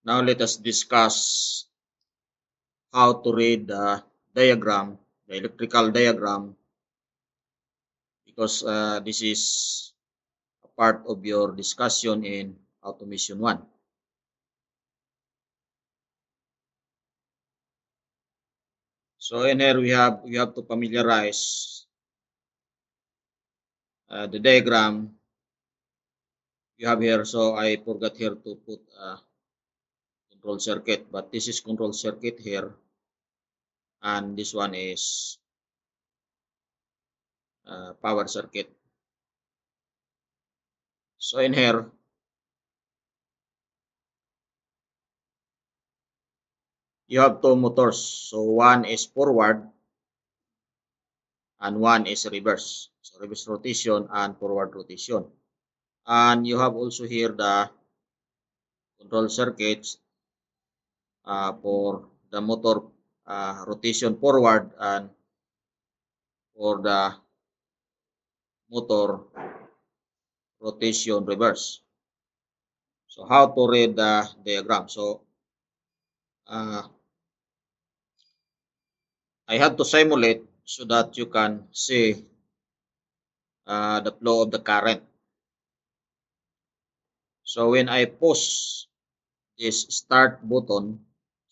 Now let us discuss how to read the diagram, the electrical diagram, because uh, this is a part of your discussion in automation 1. So in here we have we have to familiarize uh, the diagram you have here. So I forgot here to put uh, control circuit but this is control circuit here and this one is uh, power circuit so in here you have two motors so one is forward and one is reverse so reverse rotation and forward rotation and you have also here the control circuits uh, for the motor uh, rotation forward and for the motor rotation reverse. So how to read the diagram. So uh, I had to simulate so that you can see uh, the flow of the current. So when I push this start button,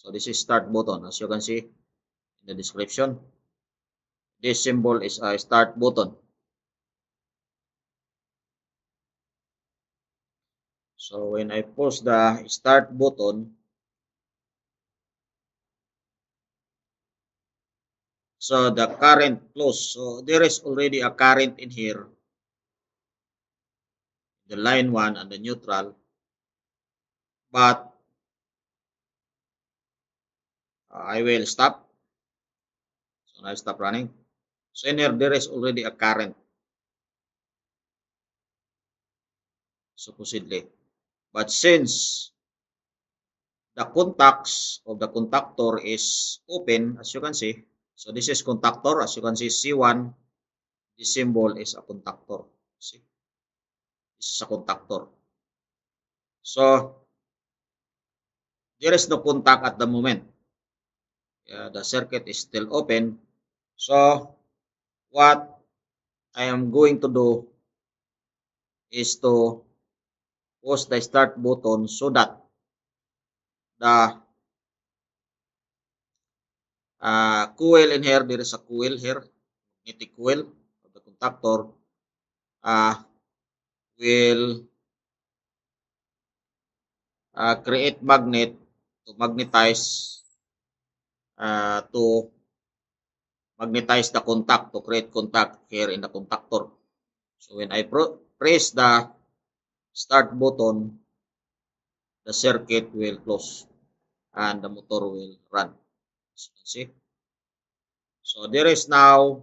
So this is start button as you can see in the description. This symbol is a start button. So when I push the start button, so the current flows. So there is already a current in here, the line one and the neutral. But I will stop. So I stop running. So in here, there is already a current. Supposedly. But since the contacts of the contactor is open, as you can see, so this is contactor. As you can see, C1, this symbol is a contactor. See? This is a contactor. So, there is no contact at the moment uh, the circuit is still open. So what I am going to do is to push the start button so that the uh, coil in here, there is a coil here, magnetic coil of the contactor uh, will uh, create magnet to magnetize uh, to magnetize the contact to create contact here in the contactor. So when I press the start button, the circuit will close and the motor will run. As you can see. So there is now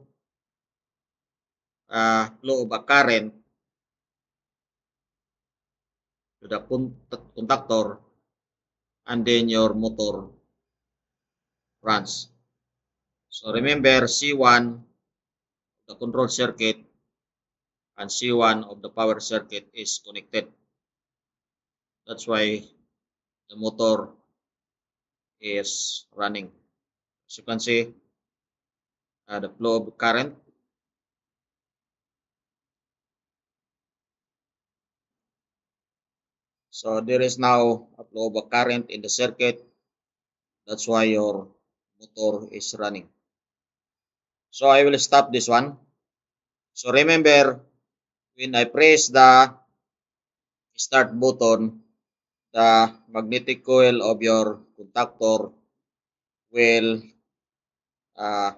uh, a flow of a current to the contactor and then your motor runs. So remember C1 the control circuit and C1 of the power circuit is connected. That's why the motor is running. As you can see, uh, the flow of current So there is now a flow of current in the circuit. That's why your motor is running. So I will stop this one. So remember, when I press the start button, the magnetic coil of your contactor will uh,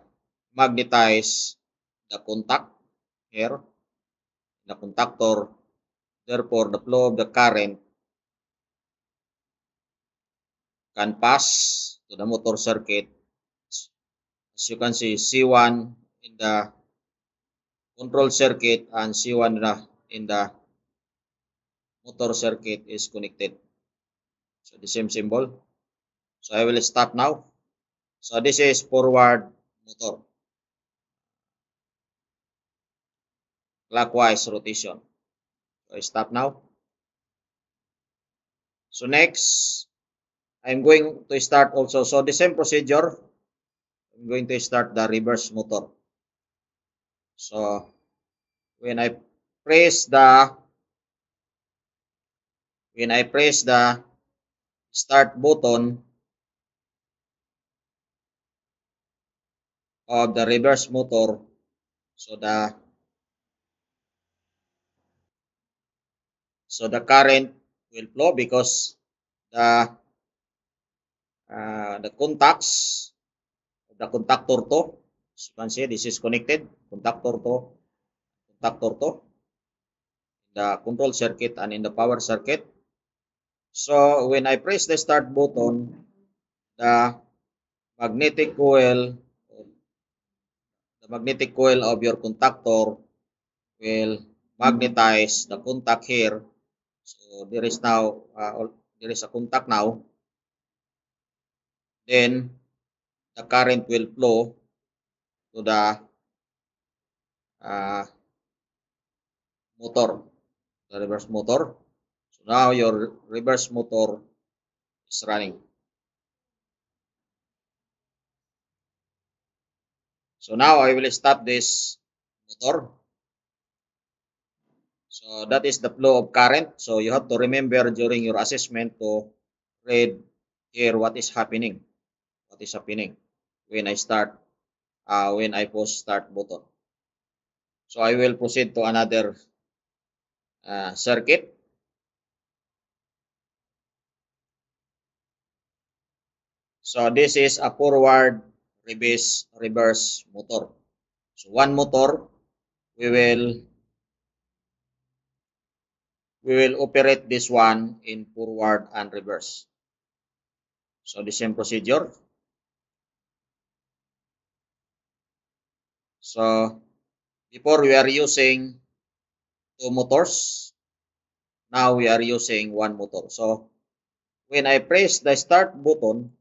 magnetize the contact here, the contactor. Therefore, the flow of the current can pass to the motor circuit As you can see, C1 in the control circuit and C1 in the motor circuit is connected. So the same symbol. So I will stop now. So this is forward motor. Clockwise rotation. So I stop now. So next, I'm going to start also. So the same procedure. I'm going to start the reverse motor. So, when I press the when I press the start button of the reverse motor, so the so the current will flow because the uh, the contacts the contactor to. As you can see, this is connected. Contactor to. Contactor to. The control circuit and in the power circuit. So, when I press the start button, the magnetic coil the magnetic coil of your contactor will magnetize the contact here so there is now uh, there is a contact now then the current will flow to the uh, motor, the reverse motor. So now your reverse motor is running. So now I will stop this motor. So that is the flow of current. So you have to remember during your assessment to read here what is happening. What is happening. when I start, uh, when I push start button. So I will proceed to another uh, circuit. So this is a forward reverse reverse motor. So one motor we will we will operate this one in forward and reverse. So the same procedure So, before we are using two motors. Now we are using one motor. So, when I press the start button,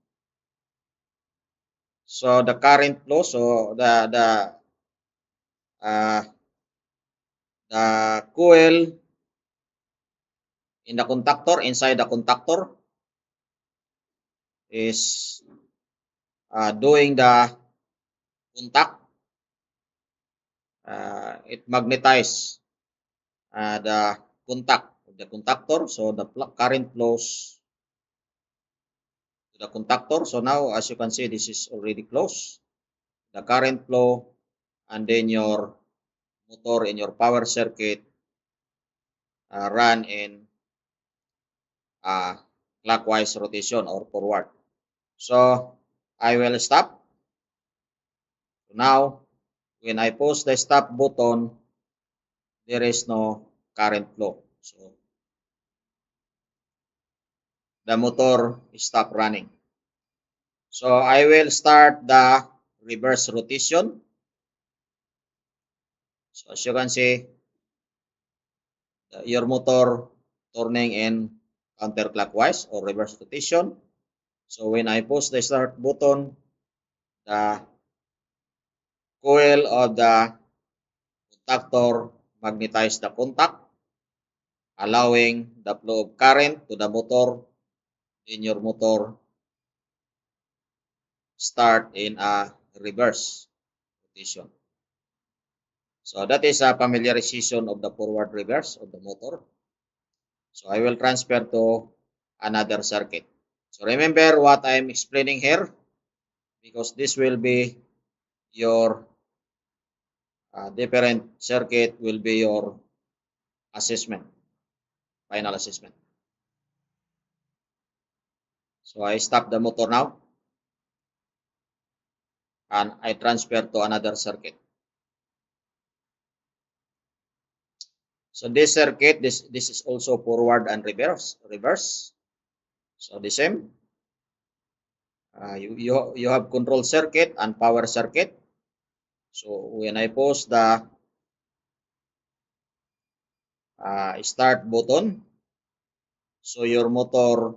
so the current flow, so the, the, uh, the coil in the contactor, inside the contactor is uh, doing the contact uh, it magnetize uh, the contact of the conductor so the current flows to the conductor so now as you can see this is already closed the current flow and then your motor in your power circuit uh, run in uh, clockwise rotation or forward so I will stop now When I push the stop button, there is no current flow. So, the motor stop running. So, I will start the reverse rotation. So, as you can see, your motor turning in counterclockwise or reverse rotation. So, when I push the start button, the coil of the contactor magnetize the contact, allowing the flow of current to the motor in your motor start in a reverse rotation. So that is a familiarization of the forward reverse of the motor. So I will transfer to another circuit. So remember what I am explaining here because this will be your uh, different circuit will be your assessment, final assessment. So I stop the motor now and I transfer to another circuit. So this circuit, this, this is also forward and reverse. reverse. So the same. Uh, you, you, you have control circuit and power circuit. So when I post the uh, start button, so your motor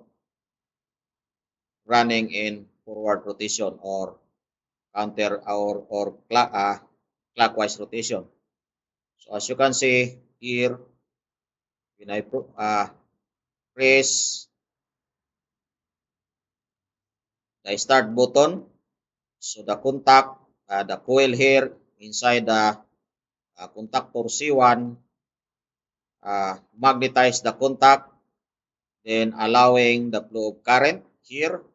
running in forward rotation or counter or, or clock, uh, clockwise rotation. So as you can see here, when I uh, press the start button, so the contact uh, the coil here inside the uh, contactor C1, uh, magnetize the contact, then allowing the flow of current here.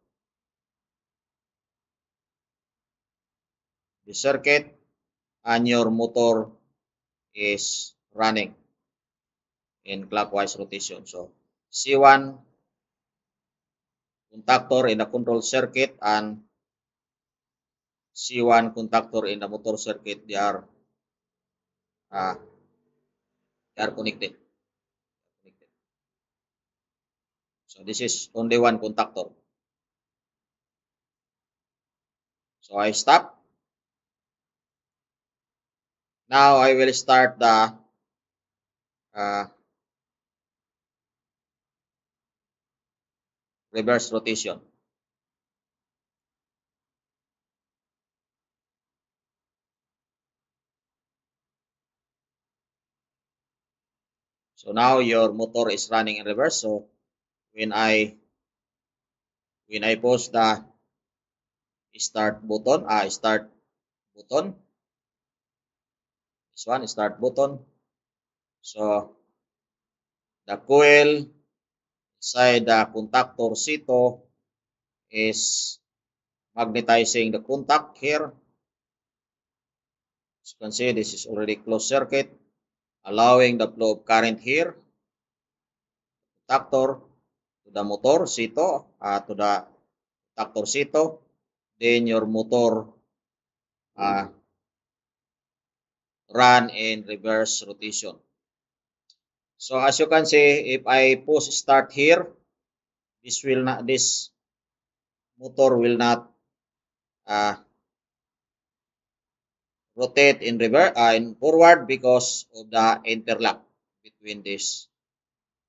The circuit and your motor is running in clockwise rotation. So C1 contactor in the control circuit and C1 contactor in the motor circuit, they are uh, ah. they are connected. connected. So this is only one contactor. So I stop. Now I will start the uh, reverse rotation. So now your motor is running in reverse. So when I when I push the start button, I uh, ah, start button. This one start button. So the coil inside the contactor sito is magnetizing the contact here. As you can see, this is already closed circuit allowing the flow of current here, tactor to the motor, sito, uh, to the tactor sito, then your motor uh, run in reverse rotation. So as you can see, if I push start here, this will not, this motor will not uh, rotate in reverse uh, in forward because of the interlock between this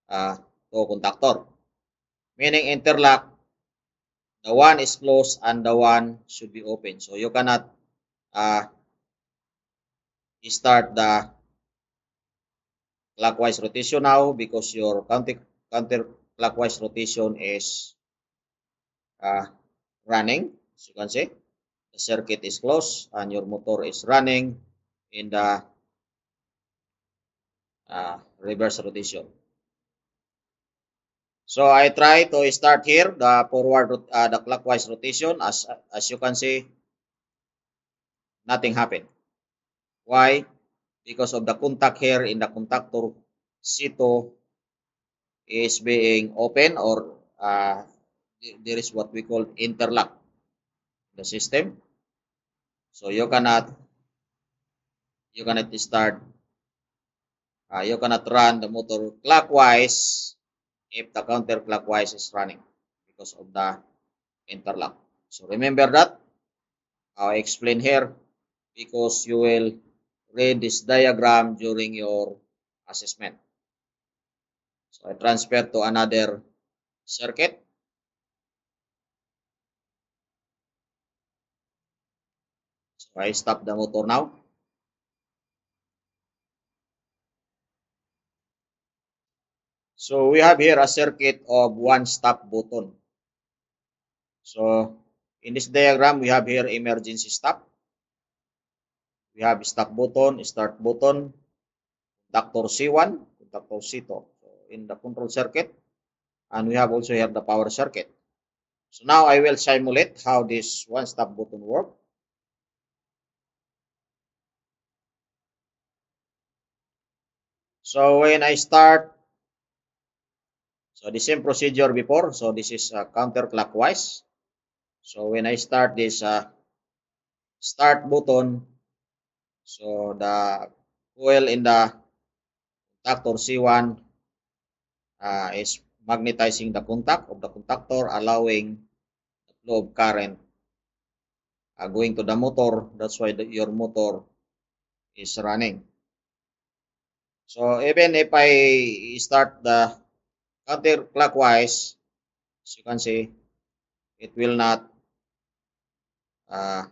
uh, two contactor. Meaning interlock, the one is closed and the one should be open. So you cannot uh, start the clockwise rotation now because your counter counterclockwise rotation is uh, running, as you can see the circuit is closed and your motor is running in the uh, reverse rotation. So I try to start here the forward uh, the clockwise rotation as as you can see nothing happened. Why? Because of the contact here in the contactor C2 is being open or uh, there is what we call interlock the system. So you cannot you cannot start uh, you cannot run the motor clockwise if the counterclockwise is running because of the interlock. So remember that. I explain here because you will read this diagram during your assessment. So I transfer to another circuit. Okay, stop the motor now. So we have here a circuit of one stop button. So in this diagram, we have here emergency stop. We have stop button, start button, conductor C1, conductor C2 in the control circuit. And we have also here the power circuit. So now I will simulate how this one stop button works. So when I start, so the same procedure before. So this is uh, counterclockwise. So when I start this uh, start button, so the coil in the contactor C1 uh, is magnetizing the contact of the contactor, allowing the flow of current uh, going to the motor. That's why the, your motor is running. So even if I start the counterclockwise, as you can see, it will not uh,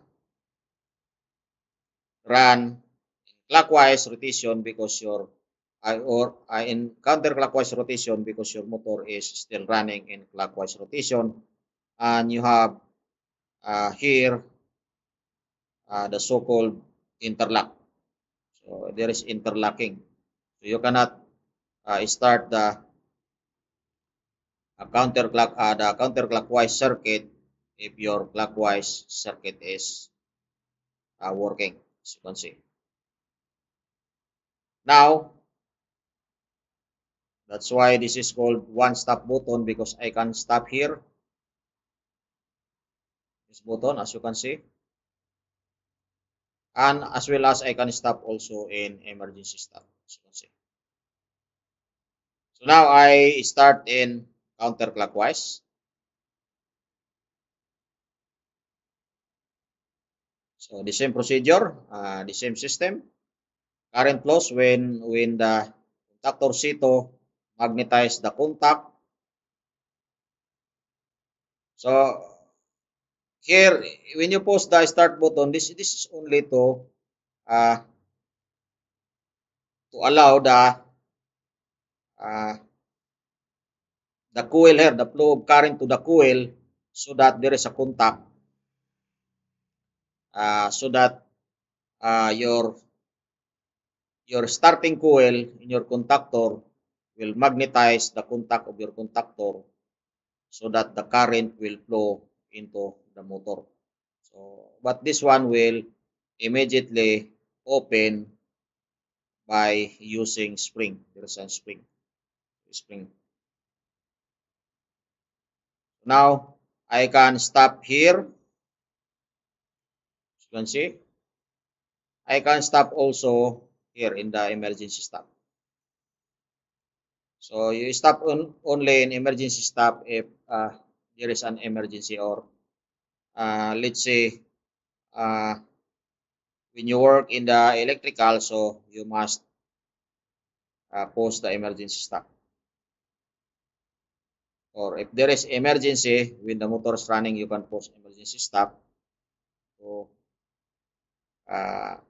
run in clockwise rotation because your or uh, in counterclockwise rotation because your motor is still running in clockwise rotation and you have uh, here uh, the so-called interlock so there is interlocking So you cannot uh, start the uh, clock uh, the counterclockwise circuit if your clockwise circuit is uh, working as you can see. Now, that's why this is called one stop button because I can stop here. This button as you can see. And as well as I can stop also in emergency stop as So now I start in counterclockwise. So the same procedure, uh, the same system. Current flows when when the contactor c magnetize the contact. So here, when you push the start button, this this is only to uh, to allow the uh, the coil here, the flow of current to the coil so that there is a contact uh, so that uh, your your starting coil in your contactor will magnetize the contact of your contactor so that the current will flow into the motor. So, but this one will immediately open by using spring. There is a spring. Spring. Now I can stop here. you can see, I can stop also here in the emergency stop. So you stop on, only in emergency stop if uh, there is an emergency or uh, let's say uh, when you work in the electrical, so you must uh, post the emergency stop. Or if there is emergency, when the motor is running, you can post emergency stop. So, uh,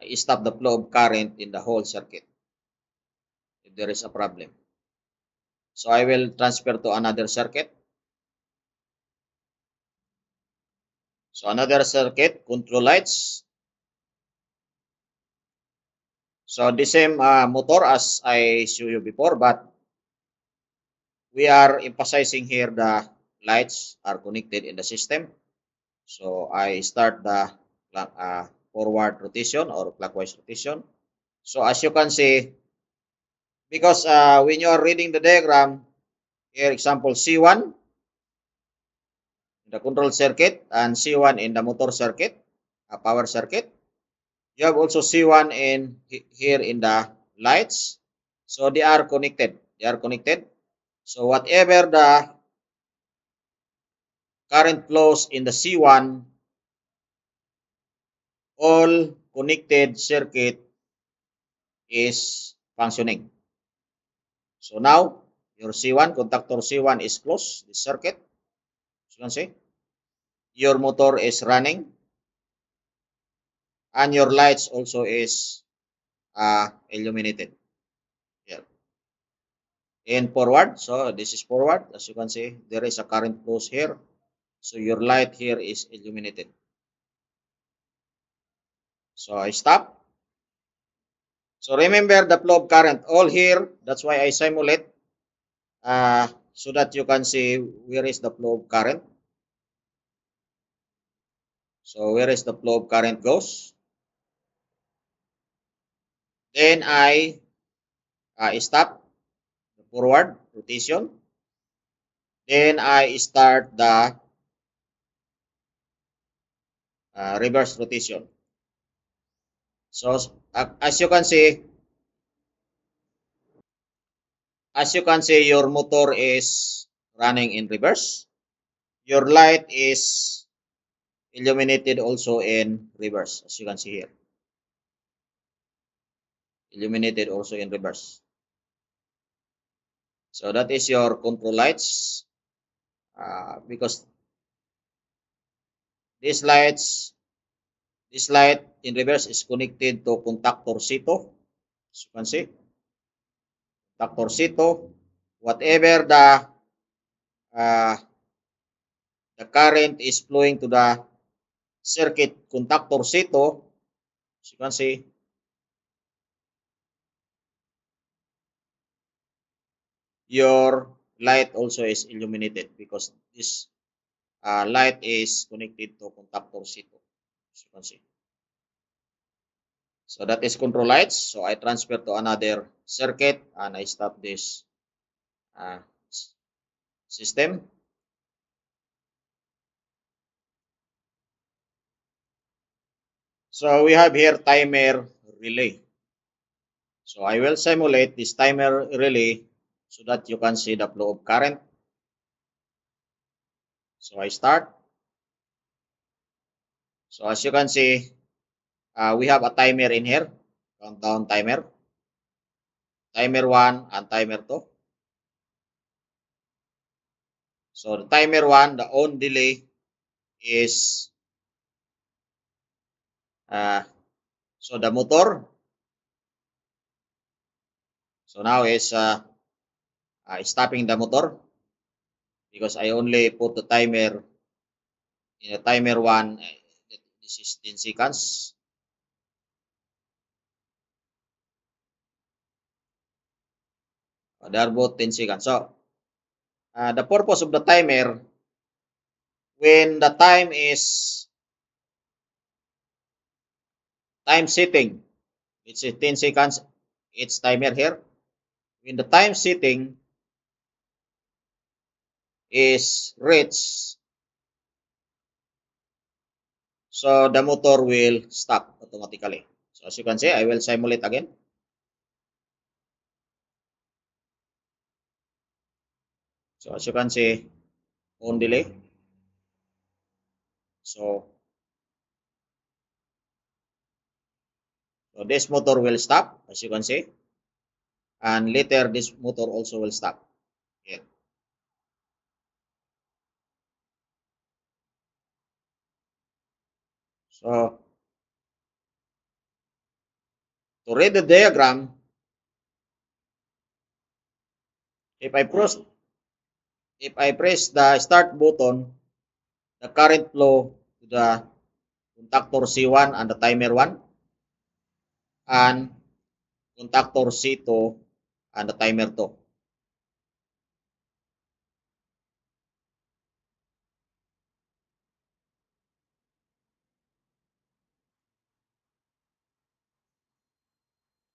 I stop the flow of current in the whole circuit if there is a problem. So I will transfer to another circuit. So another circuit, control lights. So the same uh, motor as I showed you before, but we are emphasizing here the lights are connected in the system. So I start the uh, forward rotation or clockwise rotation. So as you can see, because uh, when you are reading the diagram, here example C1, the control circuit and C1 in the motor circuit, a power circuit. You have also C1 in here in the lights. So they are connected. They are connected. So whatever the current flows in the C1, all connected circuit is functioning. So now your C1 contactor C1 is closed, the circuit. you can see your motor is running and your lights also is uh, illuminated here in forward so this is forward as you can see there is a current flows here so your light here is illuminated so i stop so remember the flow of current all here that's why i simulate uh, so that you can see where is the flow of current. So where is the flow of current goes. Then I uh, stop the forward rotation. Then I start the uh, reverse rotation. So uh, as you can see, as you can see, your motor is running in reverse. Your light is illuminated also in reverse, as you can see here. Illuminated also in reverse. So that is your control lights. Uh, because these lights, this light in reverse is connected to contactor C2, as you can see. Dr. Sito, whatever the uh, the current is flowing to the circuit conductor Sito, as you can see, your light also is illuminated because this uh, light is connected to conductor Sito, as you can see. So that is control lights. So I transfer to another circuit and I stop this uh, system. So we have here timer relay. So I will simulate this timer relay so that you can see the flow of current. So I start. So as you can see, uh, we have a timer in here, countdown timer, timer 1 and timer 2. So the timer 1, the on delay is, uh, so the motor, so now is uh, uh, stopping the motor because I only put the timer in the timer 1, uh, this is 10 seconds. They are 10 seconds. So, uh, the purpose of the timer, when the time is time setting, it's 10 seconds, it's timer here. When the time setting is reached, so the motor will stop automatically. So as you can see, I will simulate again. So as you can see, on delay. So, so this motor will stop, as you can see. And later, this motor also will stop. Yeah. So, to read the diagram, if I press if I press the start button, the current flow to the contactor C1 and the timer 1 and contactor C2 and the timer 2.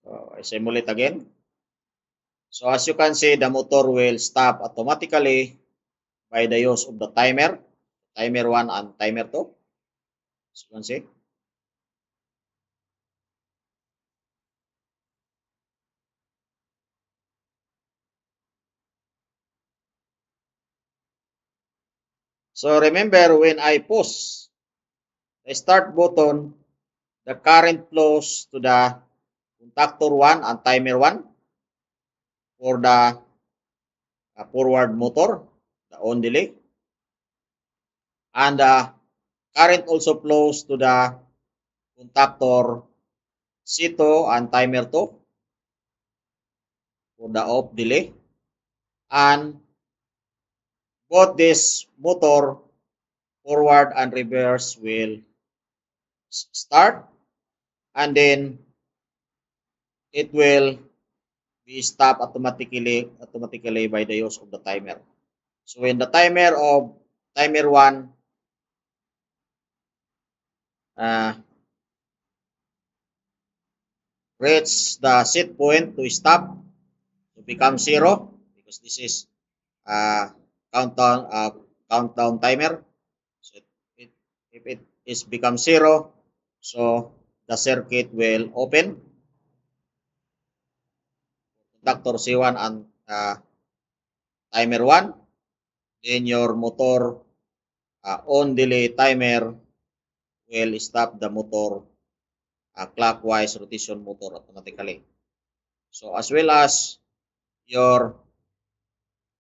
So, I simulate again. So as you can see, the motor will stop automatically by the use of the timer, timer 1 and timer 2. As you can see. So remember when I push the start button, the current flows to the contactor 1 and timer 1. for the uh, forward motor, the on delay. And the uh, current also flows to the contactor C2 and timer 2 for the off delay. And both this motor forward and reverse will start and then it will be stopped automatically automatically by the use of the timer. So when the timer of timer 1 uh, reach the set point to stop to become zero because this is a uh, countdown a uh, countdown timer. So it, it, if it is become zero, so the circuit will open. Dr. C1 and uh, timer 1. Then your motor uh, on delay timer will stop the motor uh, clockwise rotation motor automatically. So as well as your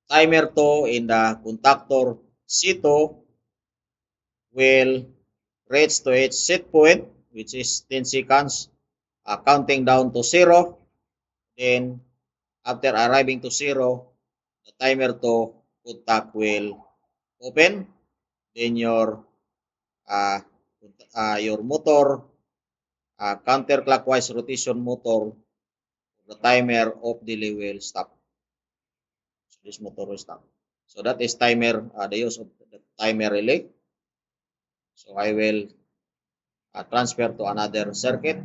timer 2 in the contactor C2 will reach to its set point which is 10 seconds uh, counting down to 0 then After arriving to zero, the timer to contact will open. Then your uh, uh, your motor uh, counterclockwise rotation motor the timer of delay will stop. So this motor will stop. So that is timer uh, the use of the timer relay. So I will uh, transfer to another circuit.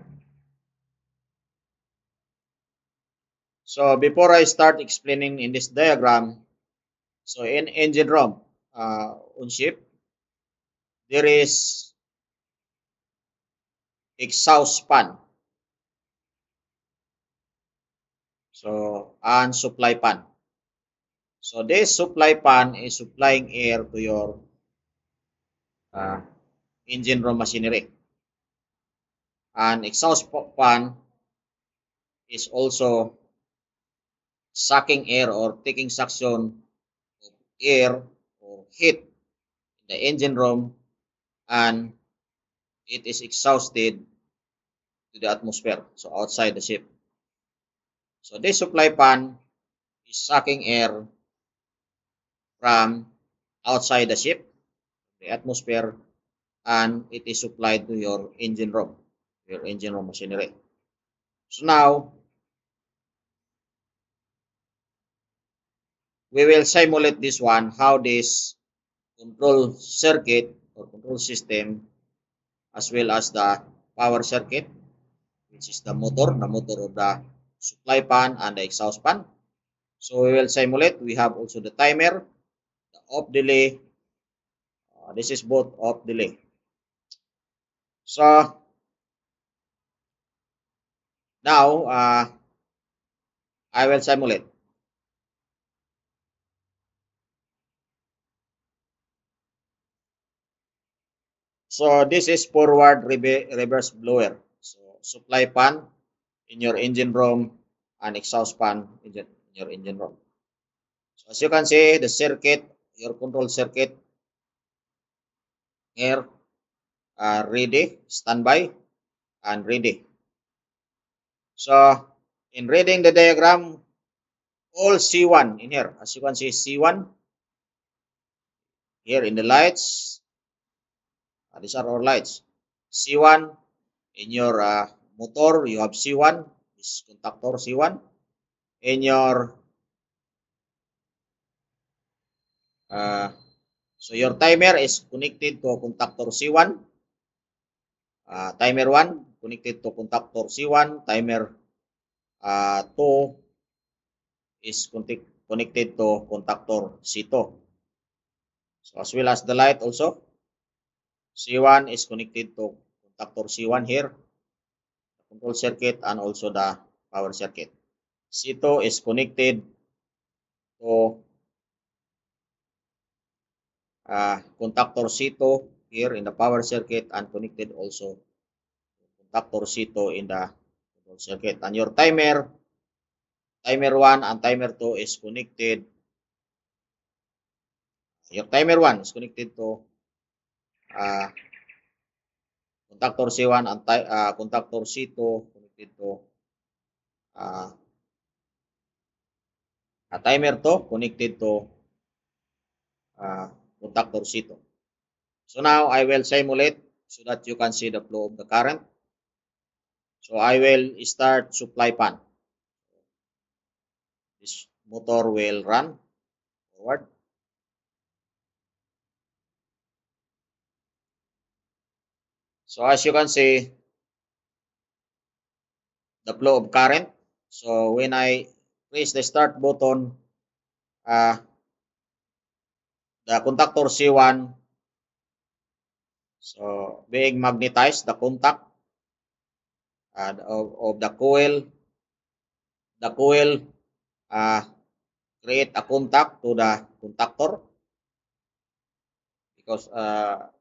So before I start explaining in this diagram, so in engine room uh, on ship, there is exhaust pan. So, and supply pan. So, this supply pan is supplying air to your uh, engine room machinery. And exhaust pan is also sucking air or taking suction of air or heat in the engine room and it is exhausted to the atmosphere, so outside the ship. So this supply pan is sucking air from outside the ship, the atmosphere, and it is supplied to your engine room, your engine room machinery. So now, we will simulate this one how this control circuit or control system as well as the power circuit which is the motor the motor of the supply pan and the exhaust pan so we will simulate we have also the timer the off delay uh, this is both off delay so now uh, I will simulate So this is forward reverse blower. So supply pan in your engine room and exhaust pan in your engine room. So as you can see, the circuit, your control circuit here are uh, ready, standby and ready. So in reading the diagram, all C1 in here, as you can see C1 here in the lights, Uh, these are our lights. C1 in your uh, motor, you have C1, this contactor C1. In your uh, so your timer is connected to contactor C1. Uh, timer 1 connected to contactor C1. Timer uh, 2 is connected to contactor C2. So as well as the light also. C1 is connected to contactor C1 here, The control circuit and also the power circuit. C2 is connected to uh, contactor C2 here in the power circuit and connected also contactor C2 in the control circuit. And your timer, timer 1 and timer 2 is connected. Your timer 1 is connected to uh, ah, contactor C1 and uh, ah, contactor C2 connected to uh, ah, a timer to connected to uh, contactor C2. So now I will simulate so that you can see the flow of the current. So I will start supply pan. This motor will run forward. So as you can see, the flow of current. So when I press the start button, uh, the contactor C1, so being magnetized, the contact uh, of, of the coil, the coil uh, create a contact to the contactor because uh,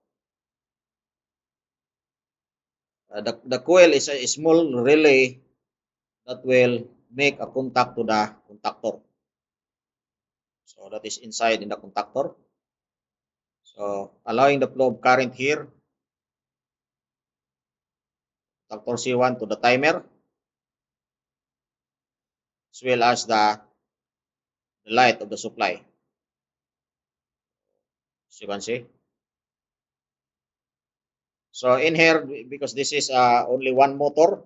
Uh, the, the coil is a small relay that will make a contact to the contactor. So that is inside in the contactor. So allowing the flow of current here. Contactor C1 to the timer. As well as the, the light of the supply. As you can see. So in here, because this is uh, only one motor,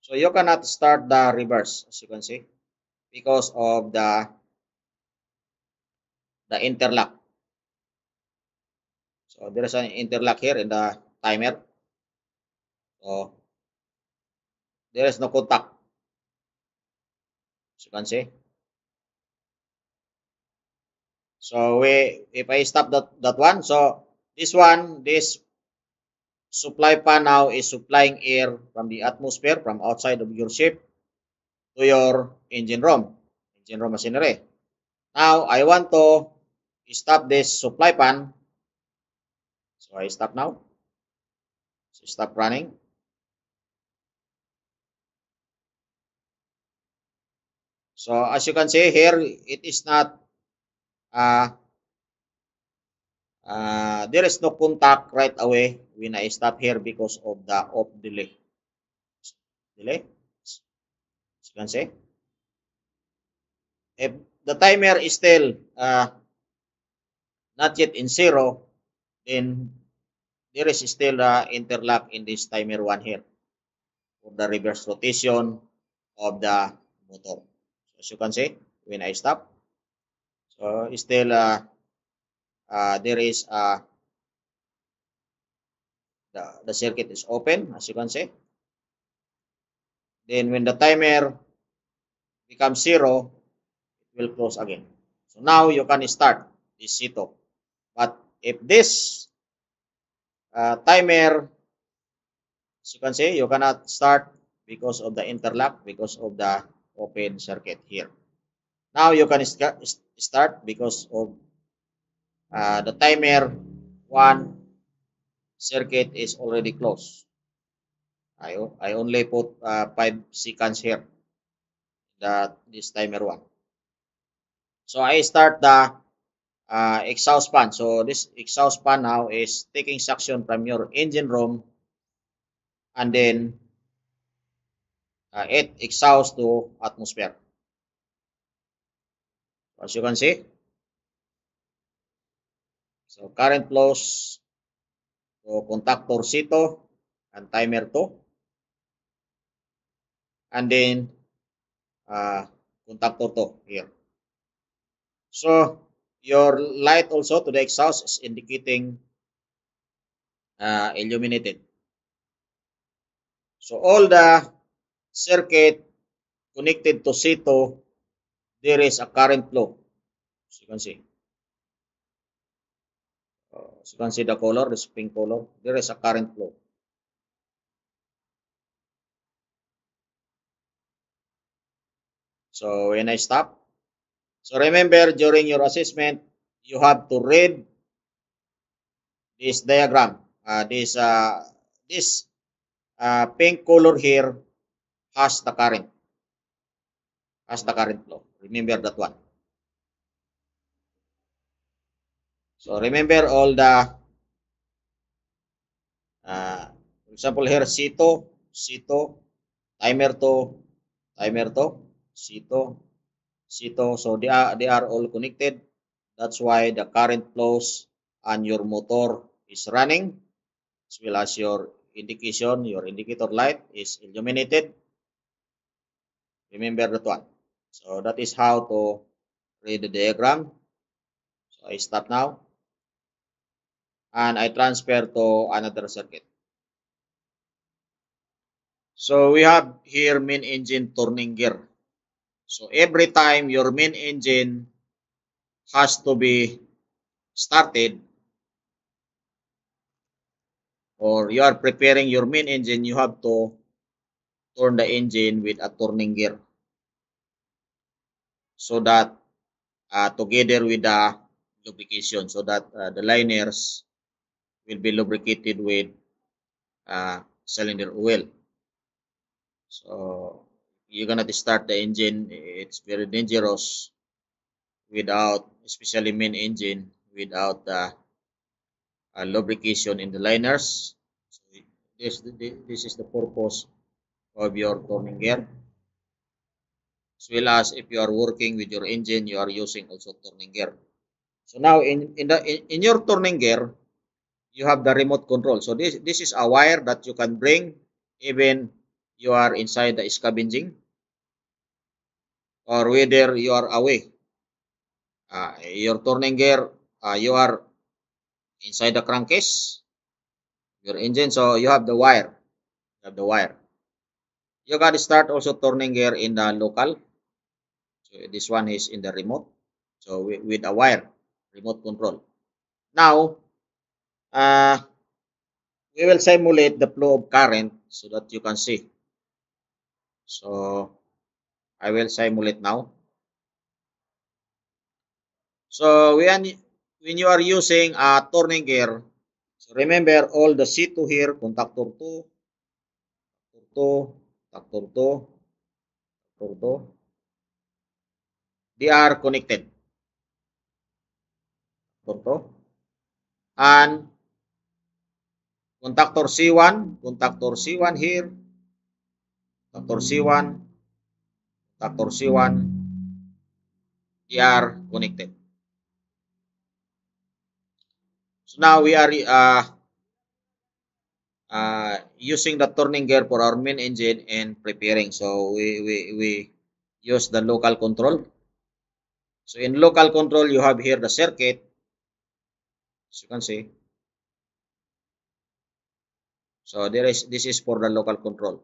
so you cannot start the reverse, as you can see, because of the the interlock. So there is an interlock here in the timer. So there is no contact. As you can see. So we if I stop that that one, so this one, this Supply pan now is supplying air from the atmosphere from outside of your ship to your engine room, engine room machinery. Now, I want to stop this supply pan. So, I stop now. So, stop running. So, as you can see here, it is not uh, Uh, there is no contact right away when I stop here because of the off delay. Delay? As you can see. If the timer is still uh, not yet in zero, then there is still uh, interlock in this timer one here for the reverse rotation of the motor. So as you can see, when I stop, so still uh, uh, there is uh, the, the circuit is open as you can see then when the timer becomes zero it will close again so now you can start this setup but if this uh, timer as you can see you cannot start because of the interlock because of the open circuit here now you can st start because of uh, the timer one circuit is already closed. I, I only put uh, 5 seconds here, that this timer one. So I start the uh, exhaust pan. So this exhaust pan now is taking suction from your engine room and then uh, it exhausts to atmosphere. As you can see, So current flows So contactor sito and timer to. And then uh, contactor to here. So your light also to the exhaust is indicating uh, illuminated. So all the circuit connected to sito there is a current flow. So you can see. As you can see the color, this pink color, there is a current flow. So when I stop, so remember during your assessment, you have to read this diagram. Uh, this uh, this uh, pink color here has the current, has the current flow. Remember that one. So remember all the uh, example here C2, C2, timer 2, timer 2, C2, C2. So they are, they are all connected. That's why the current flows on your motor is running as well as your indication, your indicator light is illuminated. Remember that one. So that is how to read the diagram. So I stop now and I transfer to another circuit. So we have here main engine turning gear. So every time your main engine has to be started or you are preparing your main engine, you have to turn the engine with a turning gear so that uh, together with the lubrication so that uh, the liners will be lubricated with uh, cylinder oil. So you're gonna start the engine. It's very dangerous without, especially main engine, without the uh, lubrication in the liners. So this this is the purpose of your turning gear. As well as if you are working with your engine, you are using also turning gear. So now in in the in, in your turning gear, you have the remote control. So this, this is a wire that you can bring even you are inside the scavenging or whether you are away. Uh, your turning gear, uh, you are inside the crankcase, your engine, so you have the wire. You have the wire. You gotta start also turning gear in the local. So this one is in the remote. So with, with a wire, remote control. Now, uh, we will simulate the flow of current so that you can see. So, I will simulate now. So, when, when you are using a turning gear, so remember all the C2 here, contactor 2, contactor 2, contactor 2, contactor 2, they are connected. Contactor 2. And Contactor C1, contactor C1 here, contactor C1, contactor C1, they are connected. So now we are uh, uh, using the turning gear for our main engine and preparing. So we, we, we use the local control. So in local control, you have here the circuit. As you can see, so there is this is for the local control.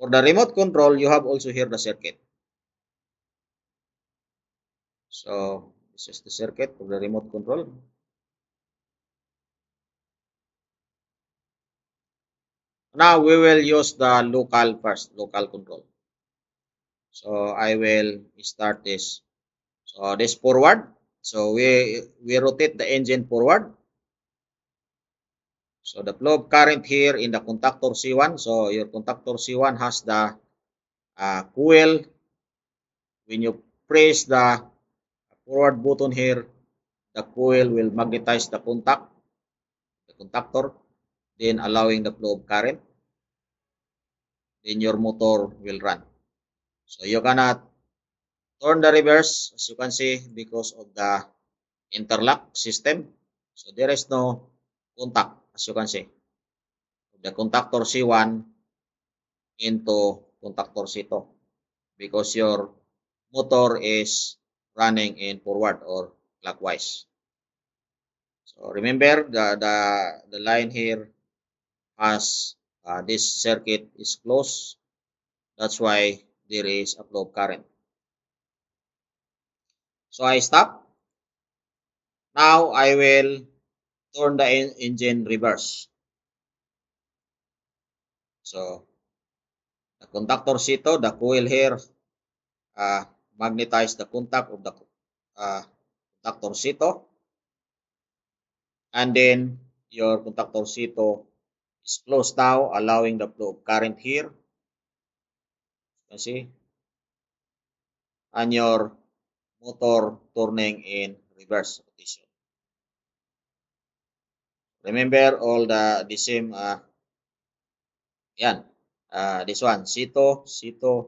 For the remote control, you have also here the circuit. So this is the circuit for the remote control. Now we will use the local first, local control. So I will start this. So this forward. So we we rotate the engine forward So the flow of current here in the contactor C1, so your contactor C1 has the uh, coil. When you press the forward button here, the coil will magnetize the contact, the contactor, then allowing the flow of current. Then your motor will run. So you cannot turn the reverse, as you can see, because of the interlock system. So there is no contact as you can see. The contactor C1 into contactor C2 because your motor is running in forward or clockwise. So remember the, the, the line here has uh, this circuit is closed. That's why there is a flow current. So I stop. Now I will turn the engine reverse. So, the conductor c the coil here, uh, magnetize the contact of the uh, conductor c And then, your conductor c is closed now, allowing the flow of current here. You see. And your motor turning in reverse rotation. Remember all the, the same, uh, yan, uh, this one, Sito, Sito,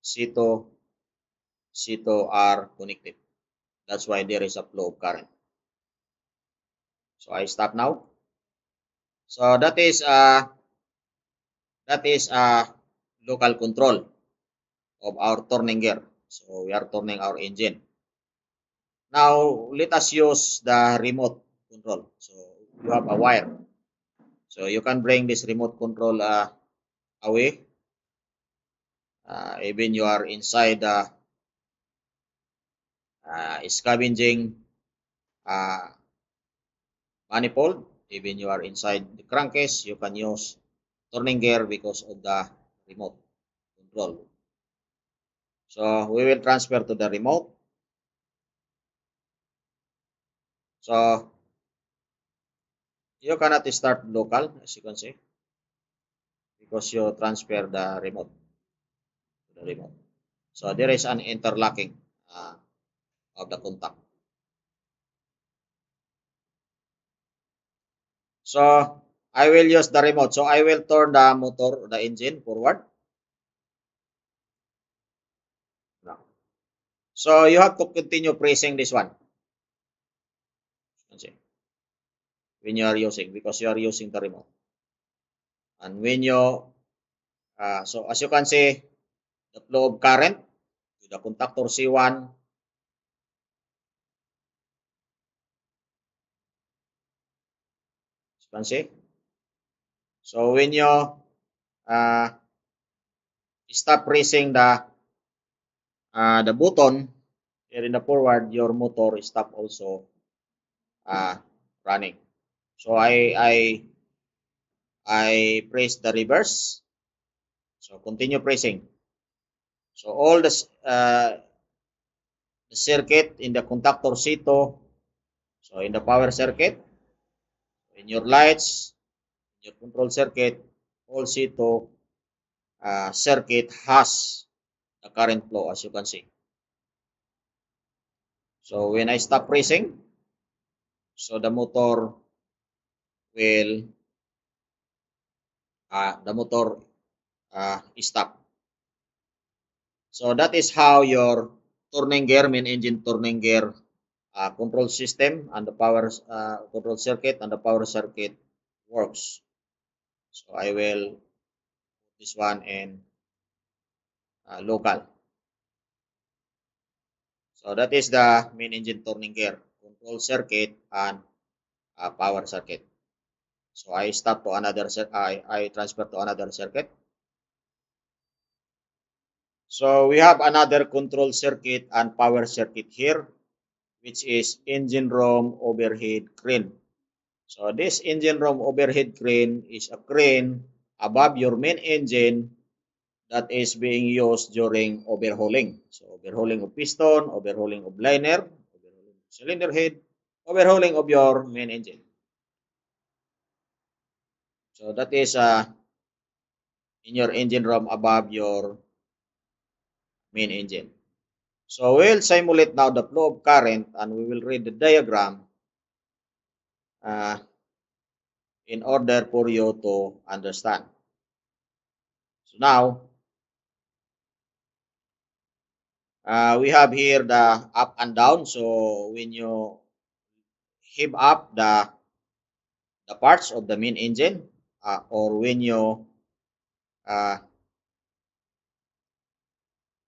Sito, Sito are connected. That's why there is a flow of current. So I stop now. So that is uh, that is a uh, local control of our turning gear. So we are turning our engine. Now let us use the remote control. So you have a wire. So you can bring this remote control uh, away. Uh, even you are inside uh, uh, scavenging uh, manifold, even you are inside the crankcase, you can use turning gear because of the remote control. So we will transfer to the remote. So you cannot start local as you can see because you transfer the remote the remote so there is an interlocking uh, of the contact so I will use the remote so I will turn the motor the engine forward so you have to continue pressing this one when you are using because you are using the remote. And when you, uh, so as you can see, the flow of current to the contactor C1 as you can see. So when you uh, stop pressing the uh, the button here in the forward, your motor stop also uh, running. So I I I press the reverse. So continue pressing. So all the, uh, the circuit in the contactor sito, so in the power circuit, in your lights, in your control circuit, all sito uh, circuit has the current flow as you can see. So when I stop pressing, so the motor will uh, the motor uh, stop. So that is how your turning gear, main engine turning gear uh, control system and the power uh, control circuit and the power circuit works. So I will put this one in uh, local. So that is the main engine turning gear, control circuit and uh, power circuit. So I stop to another I, I transfer to another circuit. So we have another control circuit and power circuit here, which is engine room overhead crane. So this engine room overhead crane is a crane above your main engine that is being used during overhauling. So overhauling of piston, overhauling of liner, overhauling of cylinder head, overhauling of your main engine. So that is uh, in your engine room above your main engine. So we'll simulate now the flow of current and we will read the diagram uh, in order for you to understand. So now uh, we have here the up and down. So when you heave up the the parts of the main engine, uh, or when you uh,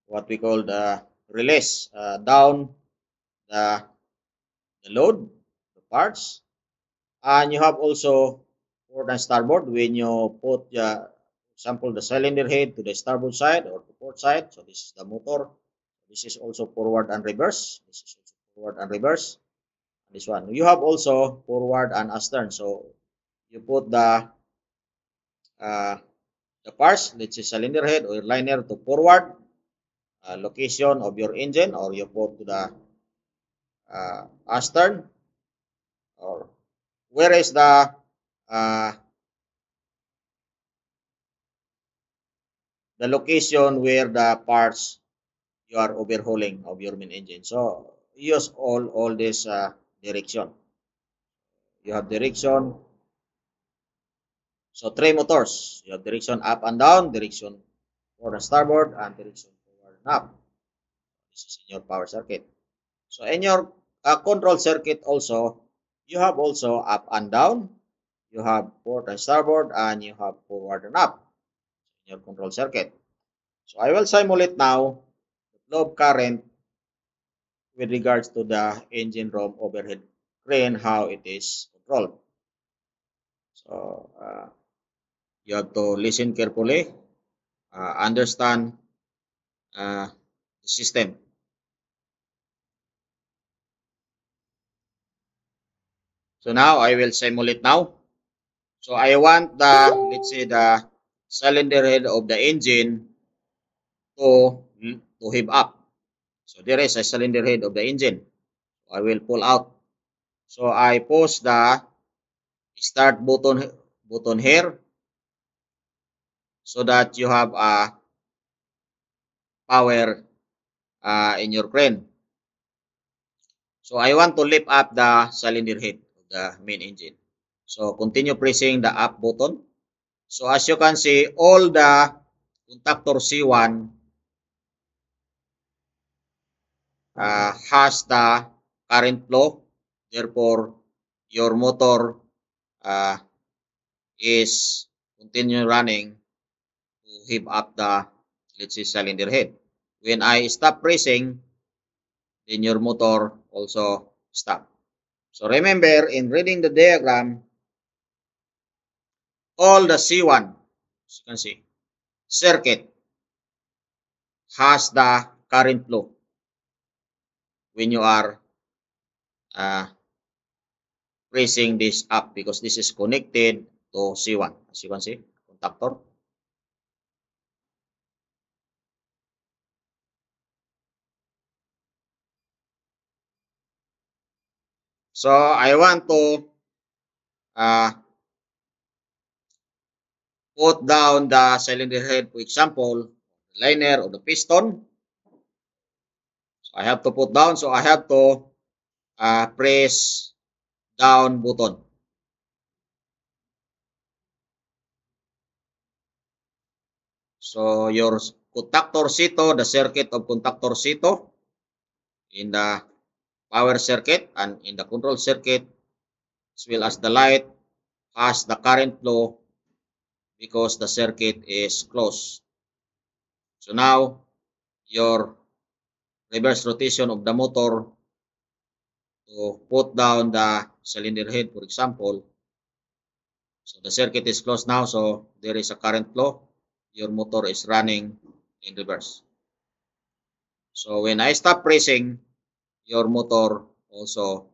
what we call the release uh, down the, the load the parts and you have also port and starboard when you put uh, example the cylinder head to the starboard side or to port side so this is the motor this is also forward and reverse this is also forward and reverse this one you have also forward and astern so you put the uh, the parts, let's say cylinder head or liner to forward, uh, location of your engine or your boat to the uh, astern, or where is the uh, the location where the parts you are overhauling of your main engine. So use all all this uh, direction. You have direction, so three motors. You have direction up and down, direction for and starboard, and direction forward and up. This is in your power circuit. So in your uh, control circuit also, you have also up and down, you have port and starboard, and you have forward and up in your control circuit. So I will simulate now the lobe current with regards to the engine room overhead crane, how it is controlled. So uh, You have to listen carefully, uh, understand uh, the system. So now I will simulate now. So I want the, let's say the cylinder head of the engine to, hmm, to heave up. So there is a cylinder head of the engine. I will pull out. So I push the start button button here so that you have a power uh, in your crane. So I want to lift up the cylinder head of the main engine. So continue pressing the up button. So as you can see, all the contactor C1 uh, has the current flow. Therefore, your motor uh, is continue running give up the, let's say, cylinder head. When I stop pressing, then your motor also stop. So remember, in reading the diagram, all the C1, as you can see, circuit has the current flow when you are uh, pressing this up because this is connected to C1. As you can see, contactor. So I want to uh, put down the cylinder head, for example, liner or the piston. So I have to put down, so I have to uh, press down button. So your contactor sito, the circuit of contactor sito in the power circuit and in the control circuit as well as the light has the current flow because the circuit is closed. So now your reverse rotation of the motor to put down the cylinder head for example. So the circuit is closed now so there is a current flow. Your motor is running in reverse. So when I stop pressing your motor also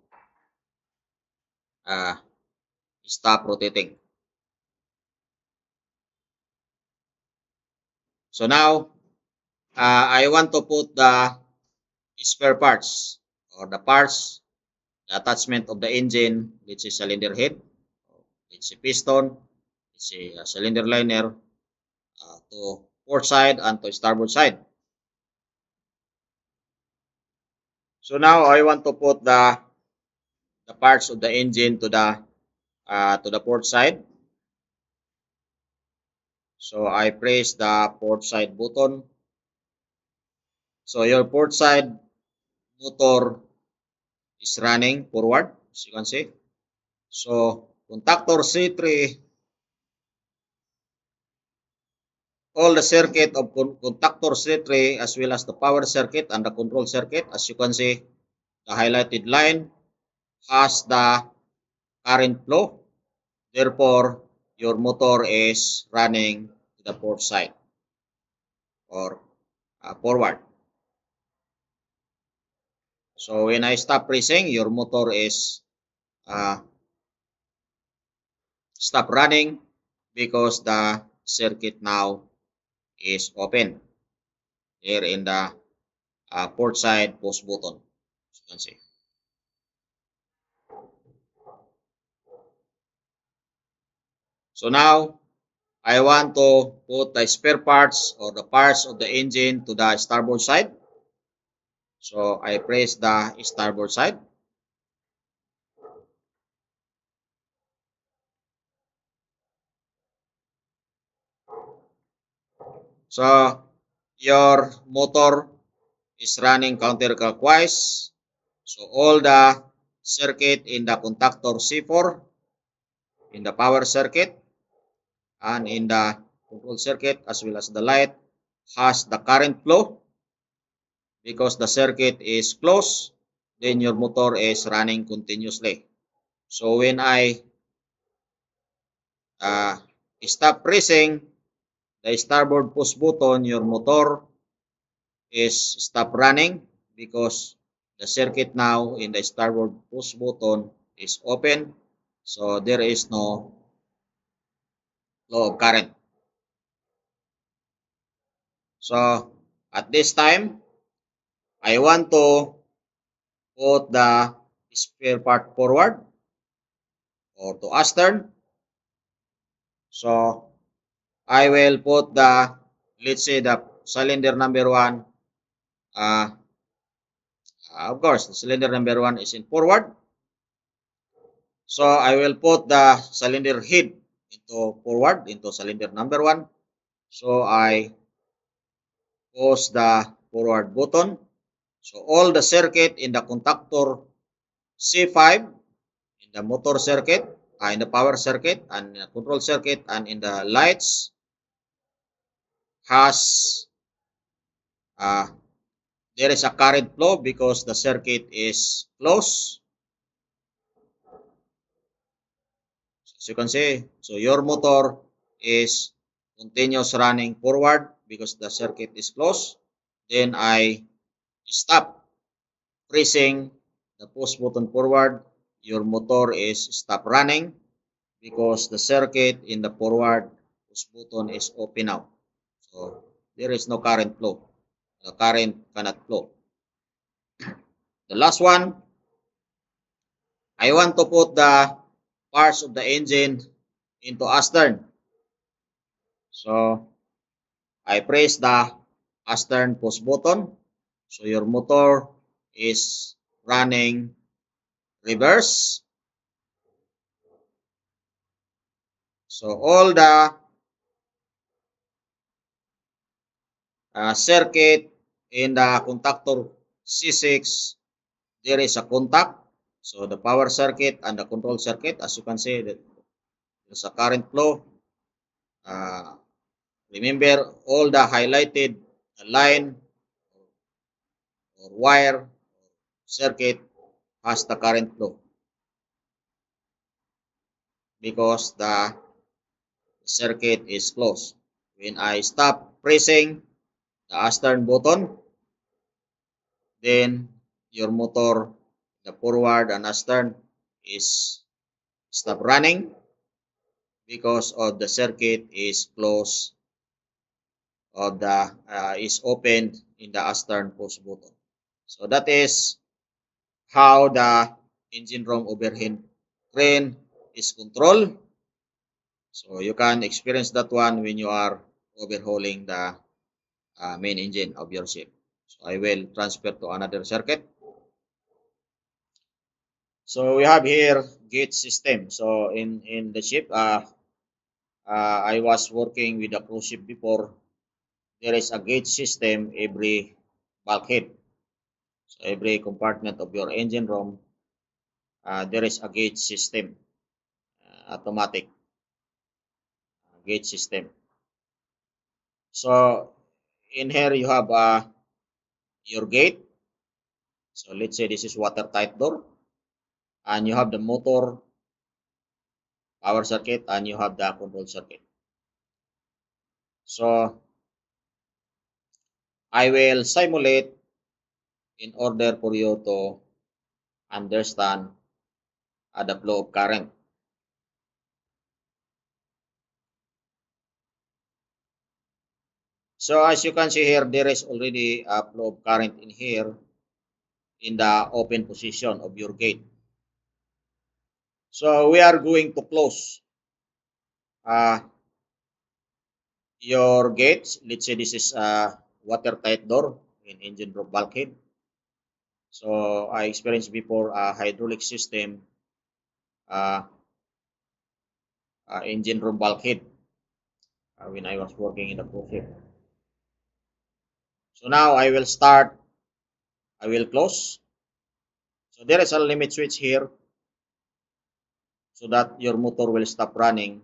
uh, stop rotating. So now, uh, I want to put the spare parts or the parts, the attachment of the engine, which is cylinder head, which is piston, which is cylinder liner, uh, to port side and to starboard side. So now I want to put the the parts of the engine to the uh, to the port side. So I press the port side button. So your port side motor is running forward as you can see. So contactor C3 all the circuit of contactor C3 as well as the power circuit and the control circuit. As you can see, the highlighted line has the current flow. Therefore, your motor is running to the port side or uh, forward. So when I stop pressing, your motor is uh, stop running because the circuit now is open here in the uh, port side push button as you can see so now I want to put the spare parts or the parts of the engine to the starboard side so I press the starboard side So your motor is running counterclockwise. So all the circuit in the contactor C4 in the power circuit and in the control circuit as well as the light has the current flow because the circuit is closed then your motor is running continuously. So when I uh, stop pressing the starboard push button, your motor is stop running because the circuit now in the starboard push button is open. So there is no flow of current. So at this time, I want to put the spare part forward or to astern. So I will put the, let's say the cylinder number one, uh, of course, the cylinder number one is in forward. So I will put the cylinder head into forward into cylinder number one. So I push the forward button. So all the circuit in the contactor C5 in the motor circuit, uh, in the power circuit, and control circuit, and in the lights has uh, there is a current flow because the circuit is closed. As you can see, so your motor is continuous running forward because the circuit is closed. Then I stop pressing the push button forward. Your motor is stop running because the circuit in the forward push button is open now. So there is no current flow. The current cannot flow. The last one, I want to put the parts of the engine into astern. So I press the astern push button. So your motor is running reverse. So all the uh, circuit and the contactor C6, there is a contact. So the power circuit and the control circuit, as you can see, there's a current flow. Uh, remember, all the highlighted line or wire circuit has the current flow because the circuit is closed. When I stop pressing, the astern button, then your motor, the forward and astern is stop running because of the circuit is closed or the uh, is opened in the astern post push button. So that is how the engine room overhead crane is controlled. So you can experience that one when you are overhauling the uh, main engine of your ship. So I will transfer to another circuit. So we have here gate system. So in, in the ship, uh, uh, I was working with a cruise ship before. There is a gate system every bulkhead. So every compartment of your engine room, uh, there is a gate system, uh, automatic gate system. So in here you have uh, your gate so let's say this is watertight door and you have the motor power circuit and you have the control circuit so I will simulate in order for you to understand uh, the flow of current So as you can see here, there is already a flow of current in here in the open position of your gate. So we are going to close uh, your gates. Let's say this is a watertight door in engine drop bulkhead. So I experienced before a hydraulic system uh, uh, engine room bulkhead uh, when I was working in the cruise so now I will start, I will close. So there is a limit switch here so that your motor will stop running.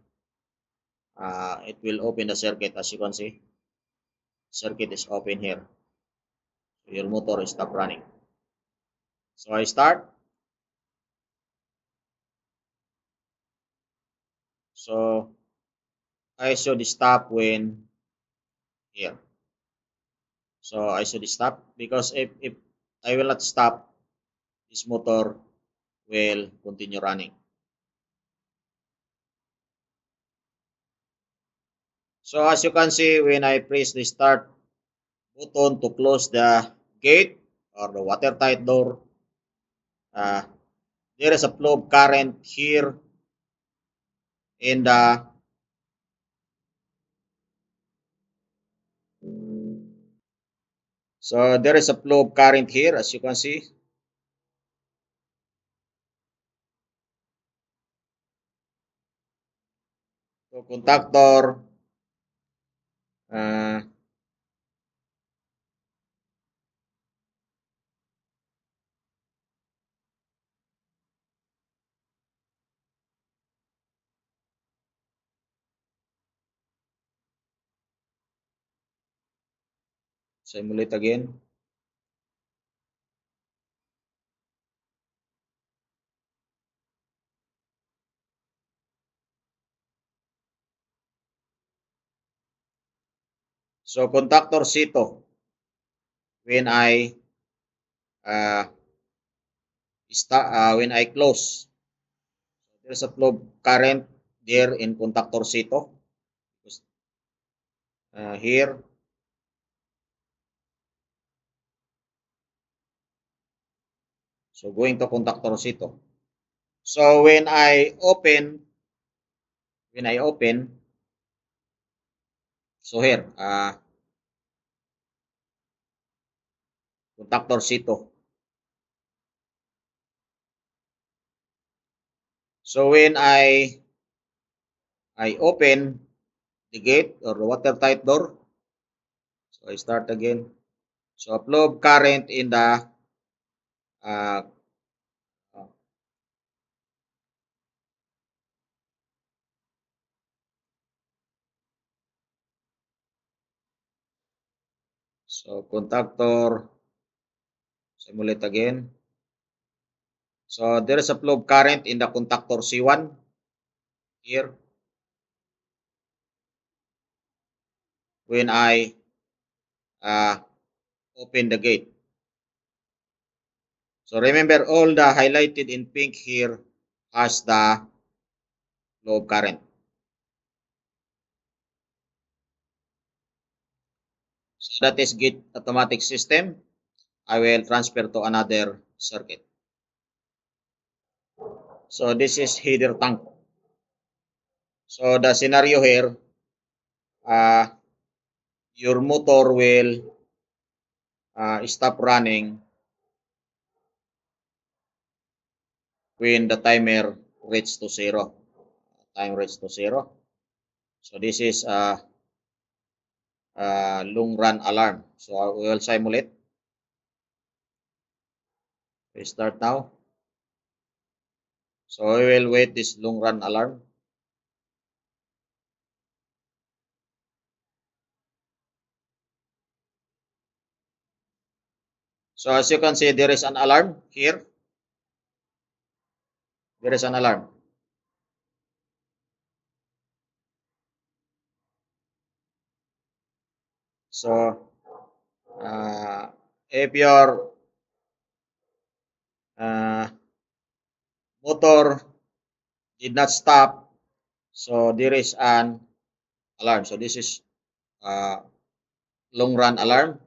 Uh, it will open the circuit as you can see. Circuit is open here. your motor will stop running. So I start. So I should stop when here so I should stop because if, if I will not stop this motor will continue running so as you can see when I press the start button to close the gate or the watertight door uh, there is a flow of current here in the So there is a flow of current here as you can see. So contactor. uh, Simulate again. So contactor C2 when I uh, start, uh, when I close there's a flow current there in contactor C2 uh, here So going to conductor ito. So when I open, when I open, so here, uh, ah, conductor ito. So when I I open the gate or the watertight door, so I start again. So flow of current in the uh, So contactor, simulate again. So there is a flow of current in the contactor C1 here. When I uh, open the gate. So remember all the highlighted in pink here as the flow of current. So that is git automatic system. I will transfer to another circuit. So this is heater tank. So the scenario here, uh, your motor will uh, stop running when the timer reaches to zero. Time reaches to zero. So this is a, a long run alarm. So we will simulate. We start now. So we will wait this long run alarm. So as you can see, there is an alarm here. there is an alarm. So uh, if your uh, motor did not stop, so there is an alarm. So this is uh, long run alarm.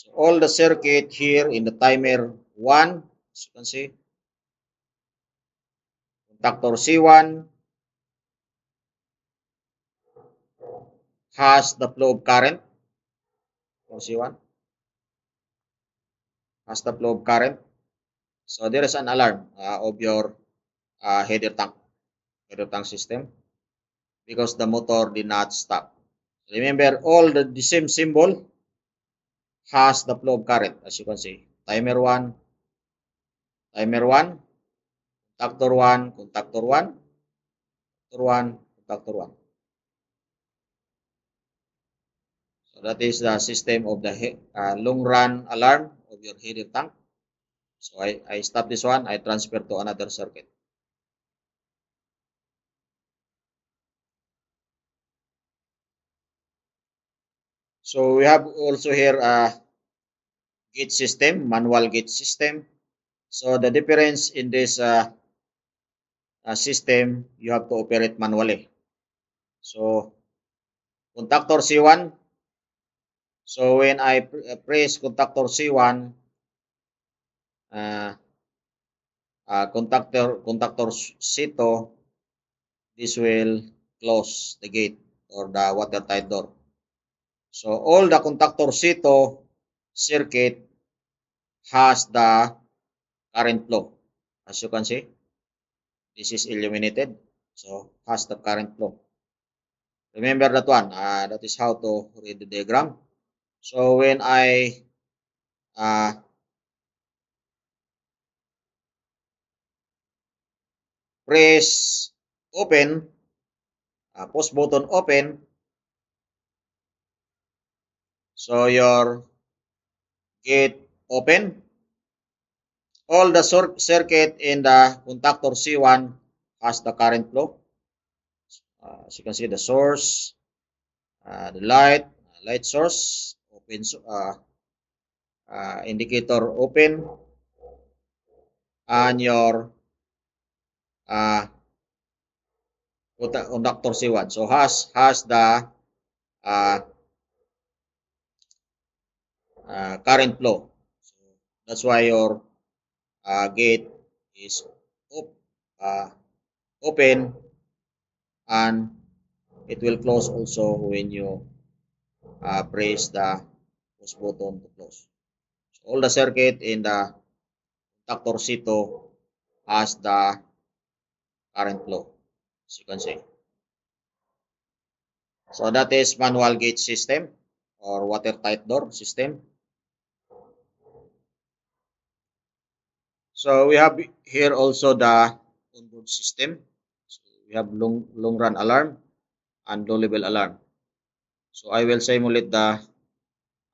So all the circuit here in the timer 1, as you can see, Dr. Siwan has the flow of current. Dr. Siwan has the flow of current. So there is an alarm uh, of your uh, header tank, header tank system because the motor did not stop. Remember, all the, the same symbol has the flow of current as you can see. Timer 1, timer 1, Contactor 1, contactor 1, contactor 1, contactor 1. So that is the system of the uh, long run alarm of your heater tank. So I, I stop this one, I transfer to another circuit. So we have also here a gate system, manual gate system. So the difference in this uh, uh, system, you have to operate manually. So, contactor C1. So, when I uh, press contactor C1, uh, uh, contactor, contactor C2, this will close the gate or the watertight door. So, all the contactor C2 circuit has the current flow, as you can see this is illuminated. So, cost of current flow. Remember that one. Uh, that is how to read the diagram. So, when I uh, press open, uh, push button open, so your gate open, all the circuit in the contactor C1 has the current flow. Uh, as you can see, the source, uh, the light, uh, light source, open uh, uh, indicator open, and your uh, conductor C1. So has has the uh, current flow. So that's why your uh, gate is op uh, open and it will close also when you uh, press the push button to close. So all the circuit in the contactor sito 2 has the current flow as you can see. So that is manual gate system or watertight door system. So we have here also the onboard system. So we have long, long run alarm and low level alarm. So I will simulate the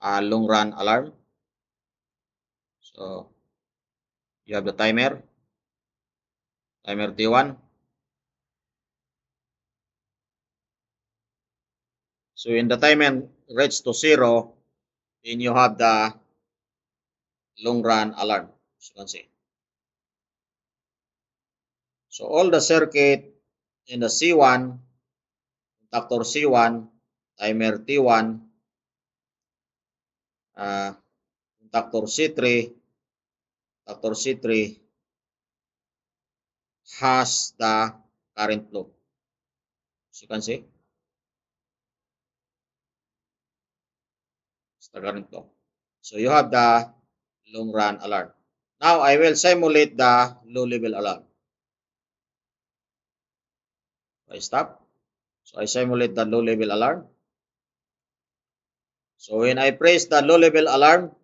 uh, long run alarm. So you have the timer, timer T1. So in the timer reaches to zero, then you have the long run alarm. So you can see. So all the circuit in the C1, contactor C1, timer T1, uh, contactor C3, contactor C3 has the current flow. As you can see, it's the So you have the long run alarm. Now I will simulate the low level alarm. I stop. So I simulate the low level alarm. So when I press the low level alarm,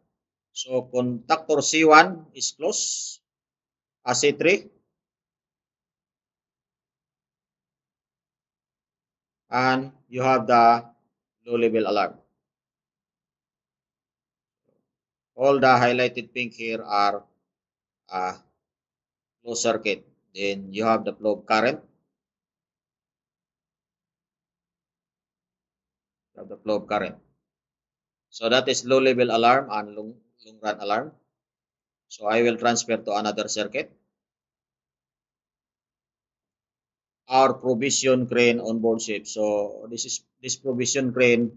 so contactor C1 is closed. AC3 and you have the low level alarm. All the highlighted pink here are uh, closed circuit. Then you have the flow current. of the flow of current. So that is low level alarm and long, long run alarm. So I will transfer to another circuit. Our provision crane on board ship. So this is this provision crane.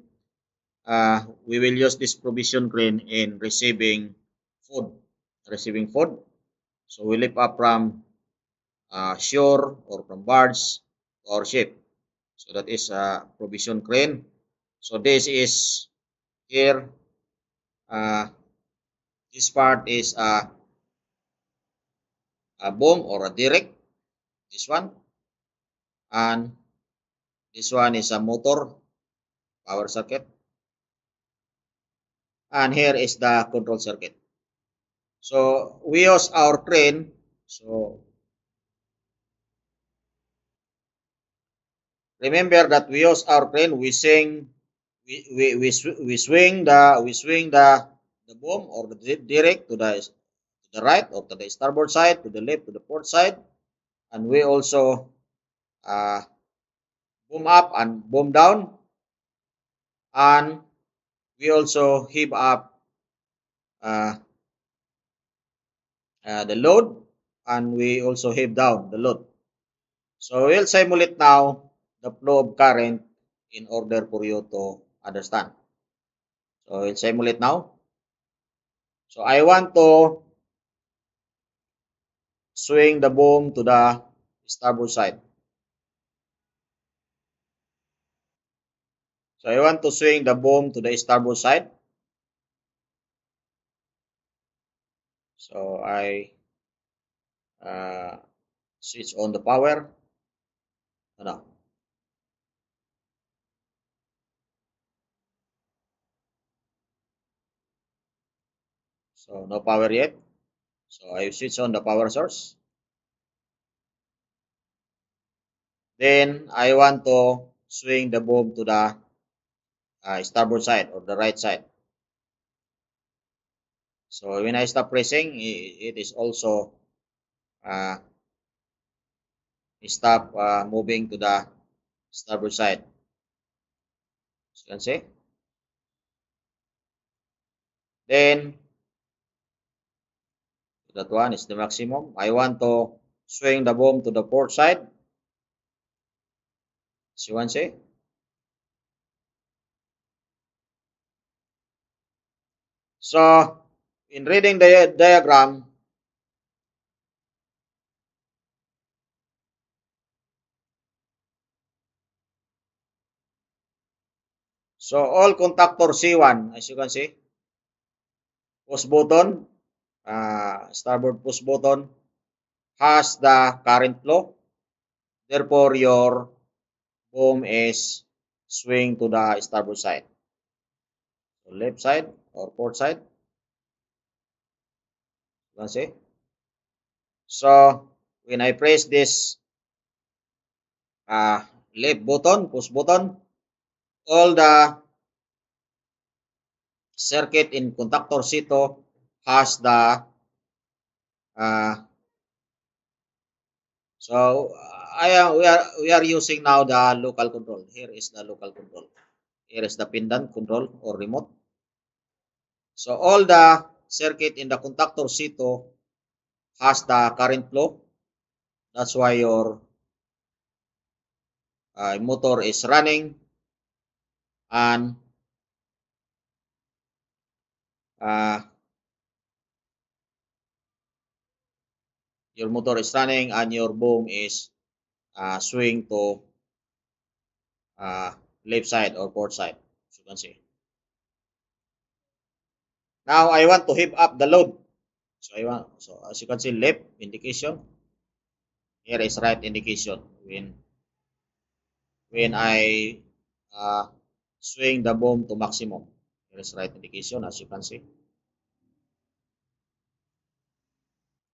Uh, we will use this provision crane in receiving food. Receiving food. So we lift up from uh, shore or from barge or ship. So that is a uh, provision crane so this is here uh, this part is a, a boom or a direct this one and this one is a motor power circuit and here is the control circuit so we use our train so remember that we use our train sing we we we, we swing the we swing the the boom or the direct to the to the right or to the starboard side to the left to the port side and we also uh, boom up and boom down and we also heave up uh, uh, the load and we also heave down the load so we'll simulate now the flow of current in order for you to Understand? So, it's same ulit now. So, I want to swing the boom to the starboard side. So, I want to swing the boom to the starboard side. So, I uh, switch on the power. Ano? So no power yet. So I switch on the power source. Then I want to swing the boom to the uh, starboard side or the right side. So when I stop pressing, it, it is also uh, stop uh, moving to the starboard side. you can see. Then that one is the maximum. I want to swing the bomb to the port side. As you see. So, in reading the diagram, So all contactor C1, as you can see, push button, uh, starboard push button has the current flow. Therefore, your boom is swing to the starboard side. So left side or port side. You can see. So, when I press this uh, left button, push button, all the circuit in contactor c has the uh, so uh, I am we are we are using now the local control. Here is the local control. Here is the pendant control or remote. So all the circuit in the contactor c has the current flow. That's why your uh, motor is running and uh, your motor is running and your boom is uh, swing to uh, left side or port side as you can see now I want to heave up the load so I want so as you can see left indication here is right indication when when I uh, swing the boom to maximum here is right indication as you can see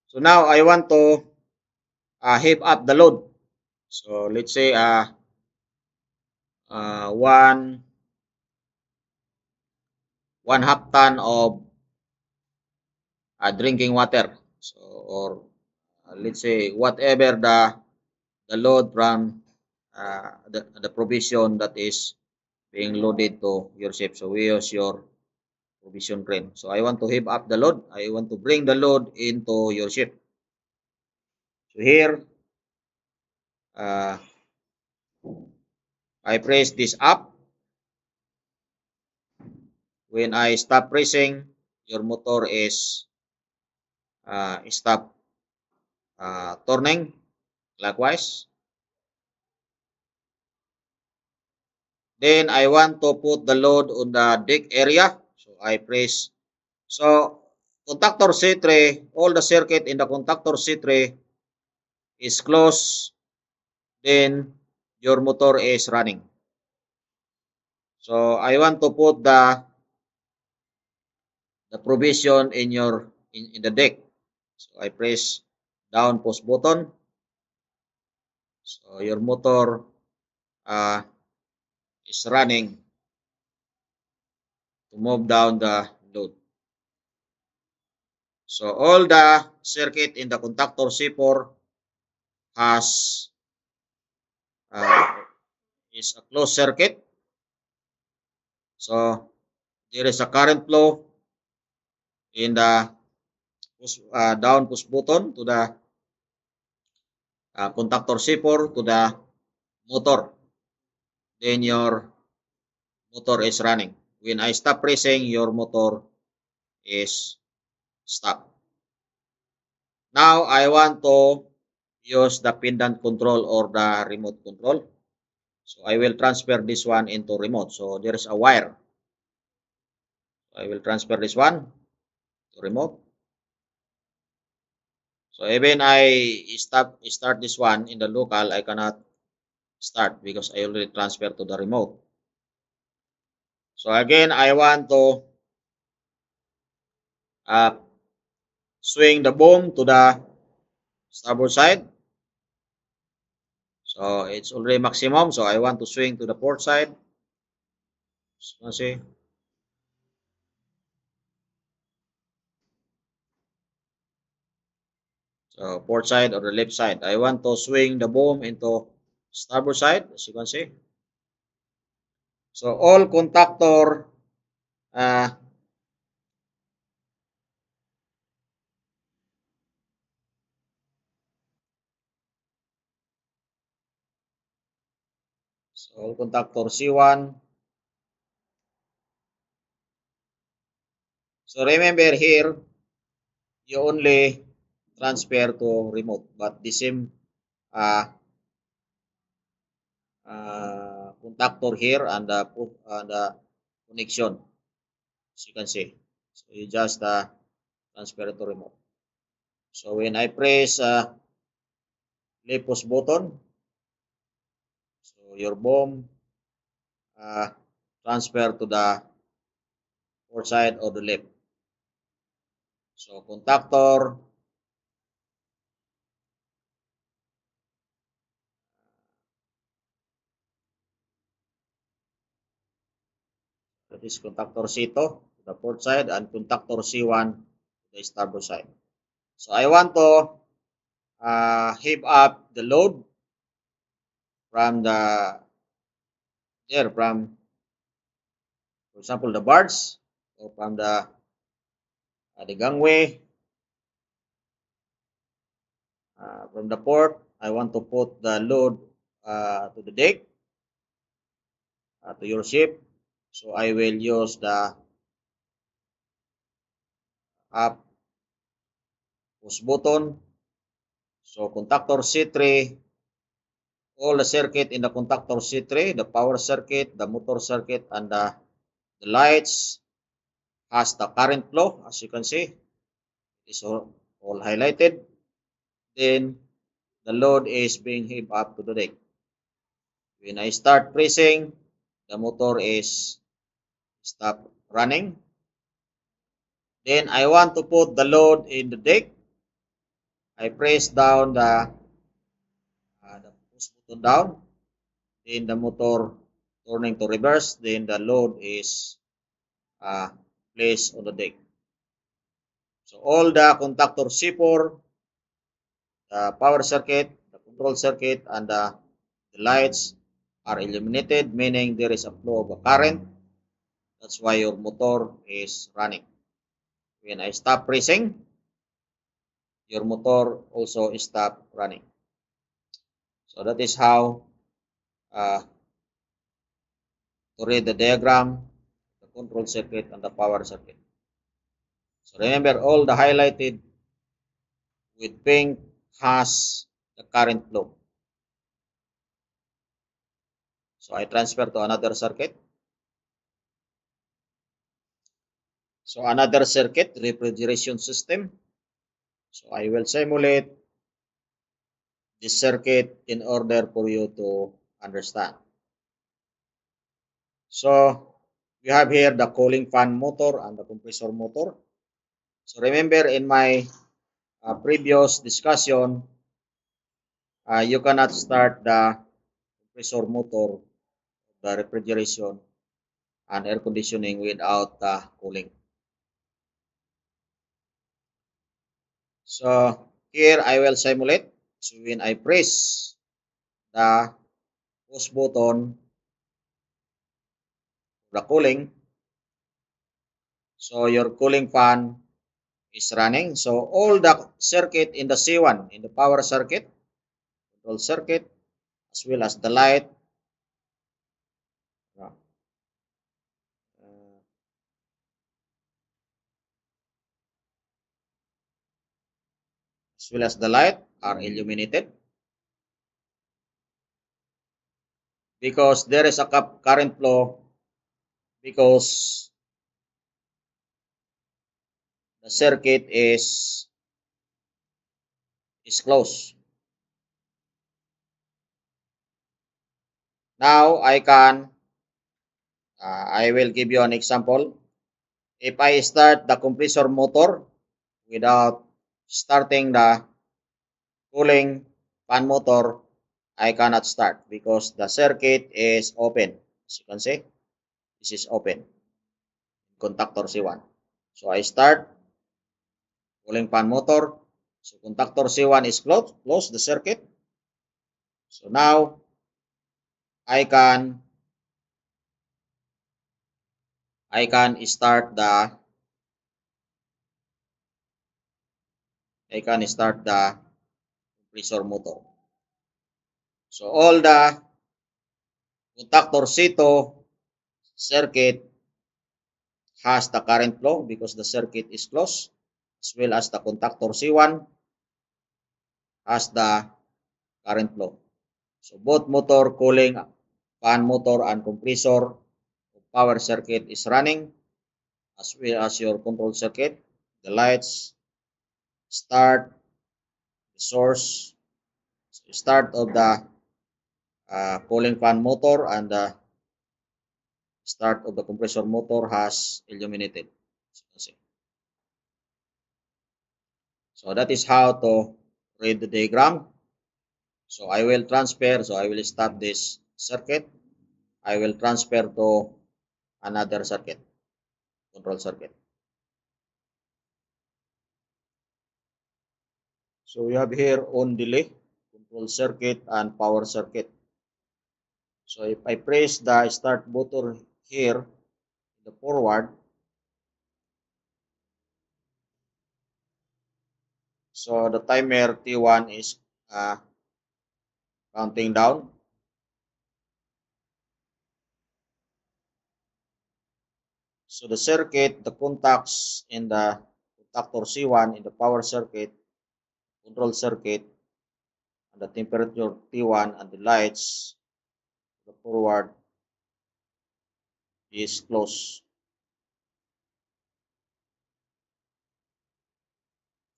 So now I want to uh, heave up the load. So let's say uh, uh, one one half ton of uh, drinking water. So or uh, let's say whatever the the load from uh, the, the provision that is being loaded to your ship. So we use your provision crane. So I want to heave up the load. I want to bring the load into your ship. So here, uh, I press this up. When I stop pressing, your motor is uh, stop uh, turning likewise. Then I want to put the load on the deck area. I-press. So, contactor C3, all the circuit in the contactor C3 is closed. Then, your motor is running. So, I want to put the the provision in your in, in the deck. So, I press down push button. So, your motor uh, is running to move down the load. So all the circuit in the contactor C4 has uh, is a closed circuit. So there is a current flow in the push, uh, down push button to the uh, contactor C4 to the motor. Then your motor is running. when I stop pressing, your motor is stop. Now, I want to use the pendant control or the remote control. So, I will transfer this one into remote. So, there is a wire. I will transfer this one to remote. So, even I stop, start this one in the local, I cannot start because I already transfer to the remote. So again, I want to uh, swing the boom to the starboard side. So it's already maximum. So I want to swing to the port side. So see. So port side or the left side. I want to swing the boom into starboard side, as you can see. So all contactor uh, so all contactor C1 So remember here you only transfer to remote but the same uh, uh, contactor here and the uh, and the uh, connection as you can see so you just uh, transfer to remote so when I press uh, left push button so your bomb uh, transfer to the port side or the left so contactor that is contactor C2 to the port side and contactor C1 to the starboard side. So I want to uh, heave up the load from the there from for example the bars or from the uh, the gangway uh, from the port I want to put the load uh, to the deck uh, to your ship so I will use the up push button so contactor C3 all the circuit in the contactor C3 the power circuit the motor circuit and the, the lights has the current flow as you can see is all, all highlighted then the load is being heaved up to the deck when I start pressing the motor is stop running. Then I want to put the load in the deck. I press down the, uh, the push button down. Then the motor turning to reverse. Then the load is uh, placed on the deck. So all the contactor C4, the power circuit, the control circuit, and the, the lights are eliminated, meaning there is a flow of a current. That's why your motor is running. When I stop pressing, your motor also stop running. So that is how uh, to read the diagram, the control circuit, and the power circuit. So remember, all the highlighted with pink has the current flow. So I transfer to another circuit. So another circuit, refrigeration system. So I will simulate this circuit in order for you to understand. So we have here the cooling fan motor and the compressor motor. So remember in my uh, previous discussion, uh, you cannot start the compressor motor the refrigeration and air conditioning without uh, cooling. So here I will simulate. So when I press the push button, the cooling, so your cooling fan is running. So all the circuit in the C1, in the power circuit, control circuit, as well as the light as well as the light are illuminated because there is a current flow because the circuit is is closed. Now I can, uh, I will give you an example. If I start the compressor motor without starting the cooling fan motor, I cannot start because the circuit is open. As you can see, this is open. Contactor C1. So I start cooling fan motor. So contactor C1 is closed. Close the circuit. So now I can I can start the I can start the compressor motor. So all the contactor C2 circuit has the current flow because the circuit is closed as well as the contactor C1 has the current flow. So both motor cooling fan motor and compressor power circuit is running as well as your control circuit, the lights, start source start of the uh, cooling fan motor and the start of the compressor motor has illuminated. So that is how to read the diagram. So I will transfer, so I will stop this circuit. I will transfer to another circuit, control circuit. So we have here on delay, control circuit and power circuit. So if I press the start button here, the forward, So the timer T1 is uh, counting down. So the circuit, the contacts in the contactor C1 in the power circuit control circuit and the temperature T1 and the lights the forward is closed.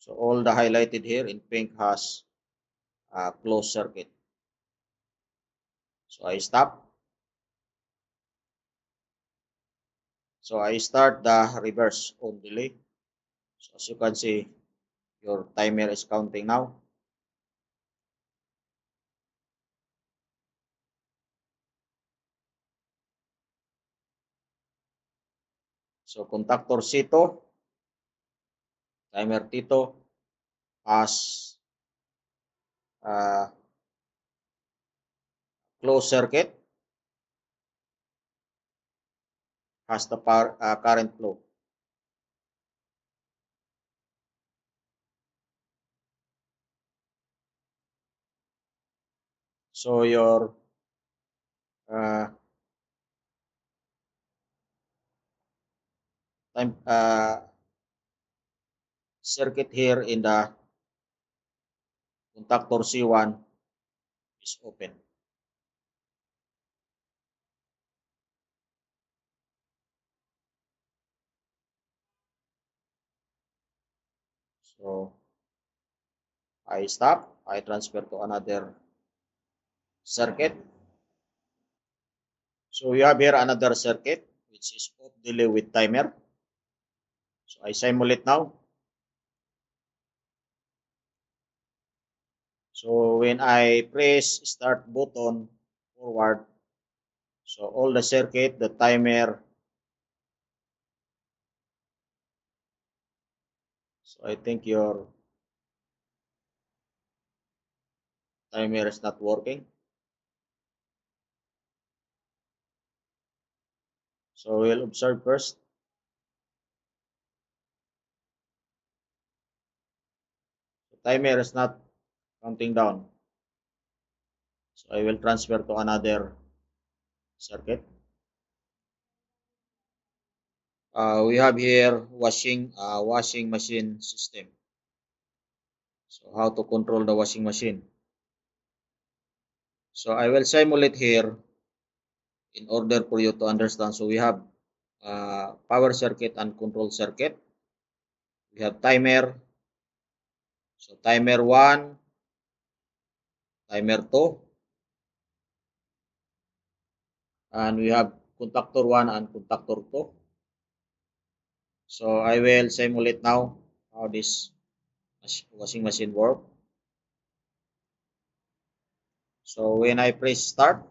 So all the highlighted here in pink has a closed circuit. So I stop. So I start the reverse on delay. So as you can see, Your timer is counting now. So contactor c timer T2 has uh, closed circuit has the power, uh, current flow. So your uh, time uh, circuit here in the contactor C1 is open. So I stop, I transfer to another circuit. So you have here another circuit which is off delay with timer. So I simulate now. So when I press start button forward, so all the circuit, the timer, so I think your timer is not working. So we'll observe first. The timer is not counting down. So I will transfer to another circuit. Uh, we have here washing uh, washing machine system. So how to control the washing machine. So I will simulate here in order for you to understand. So we have uh, power circuit and control circuit. We have timer. So timer 1, timer 2, and we have contactor 1 and contactor 2. So I will simulate now how this washing machine work. So when I press start,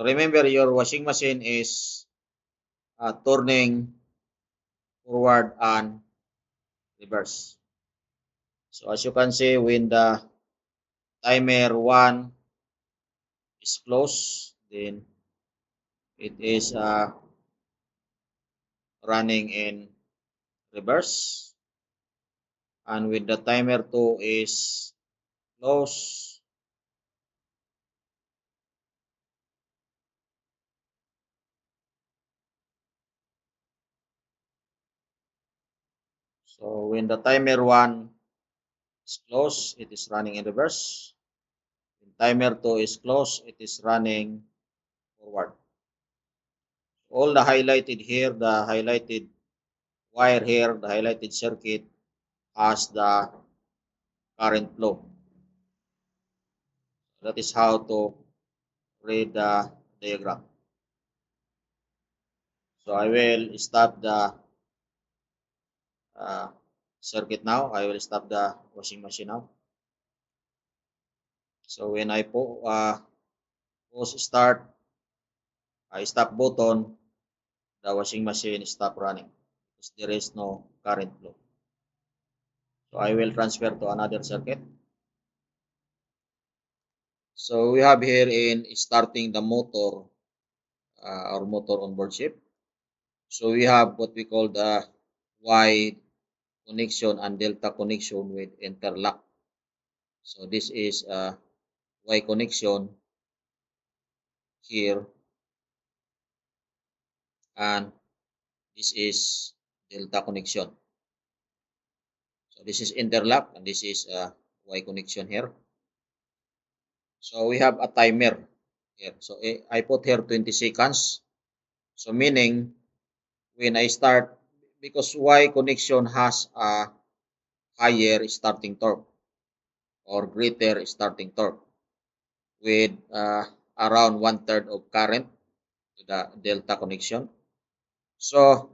So remember your washing machine is uh, turning forward and reverse. So as you can see when the timer 1 is closed then it is uh, running in reverse and with the timer 2 is closed So when the timer 1 is closed, it is running in reverse. When timer 2 is closed, it is running forward. All the highlighted here, the highlighted wire here, the highlighted circuit has the current flow. That is how to read the diagram. So I will stop the uh, ah, circuit now. I will stop the washing machine now. So when I po, uh, post start, I stop button, the washing machine stop running because there is no current flow. So I will transfer to another circuit. So we have here in starting the motor uh, or motor on board ship. So we have what we call the wide connection and delta connection with interlock. So this is a Y connection here and this is delta connection. So this is interlock and this is a Y connection here. So we have a timer here. So eh, I put here 20 seconds. So meaning when I start because Y connection has a higher starting torque or greater starting torque with uh, around one third of current to the delta connection. So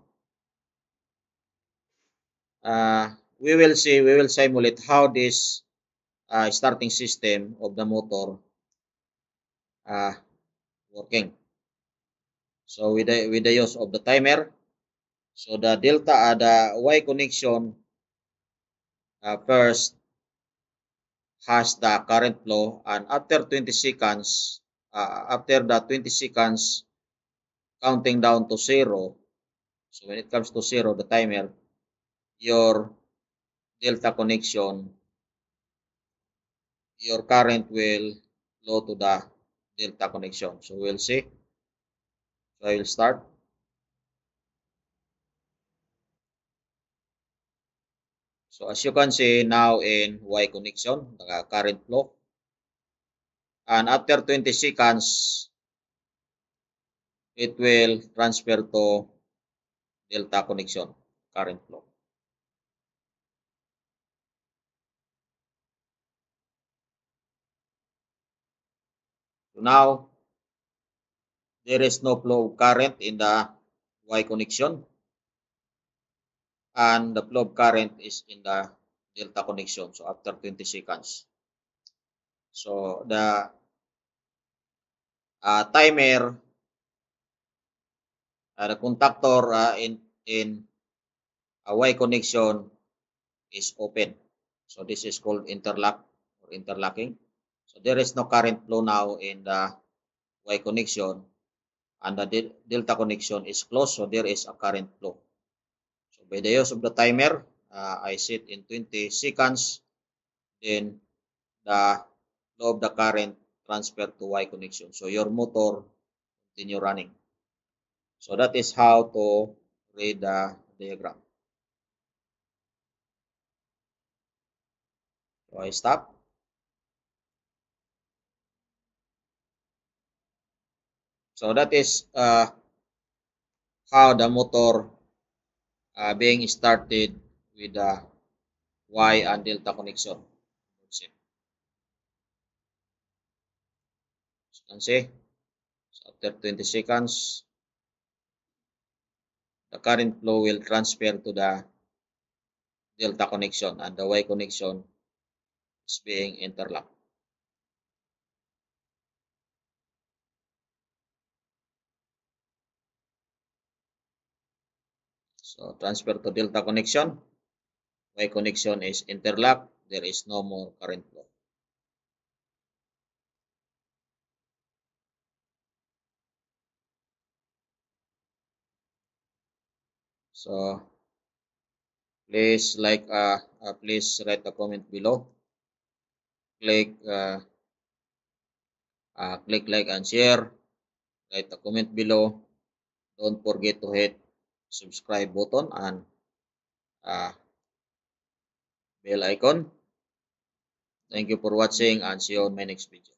uh, we will see, we will simulate how this uh, starting system of the motor uh, working. So with the, with the use of the timer, So the delta, uh, the Y connection uh, first has the current flow and after 20 seconds, uh, after the 20 seconds counting down to zero, so when it comes to zero, the timer, your delta connection, your current will flow to the delta connection. So we'll see. So I will start. So as you can see now in Y connection, the current flow. And after 20 seconds, it will transfer to delta connection, current flow. So now, there is no flow current in the Y connection and the flow of current is in the delta connection. So after 20 seconds. So the uh, timer, uh, the contactor uh, in, in a Y connection is open. So this is called interlock or interlocking. So there is no current flow now in the Y connection and the delta connection is closed. So there is a current flow. by the use of the timer, uh, I set in 20 seconds, then the flow of the current transfer to Y connection. So your motor continue running. So that is how to read the diagram. So I stop. So that is uh, how the motor uh, being started with the Y and delta connection. As you can see, so after 20 seconds, the current flow will transfer to the delta connection and the Y connection is being interlocked. So transfer to delta connection. Y connection is interlocked. There is no more current flow. So please like uh, uh please write a comment below. Click uh, uh click like and share. Write a comment below. Don't forget to hit subscribe button and uh, bell icon. Thank you for watching and see you on my next video.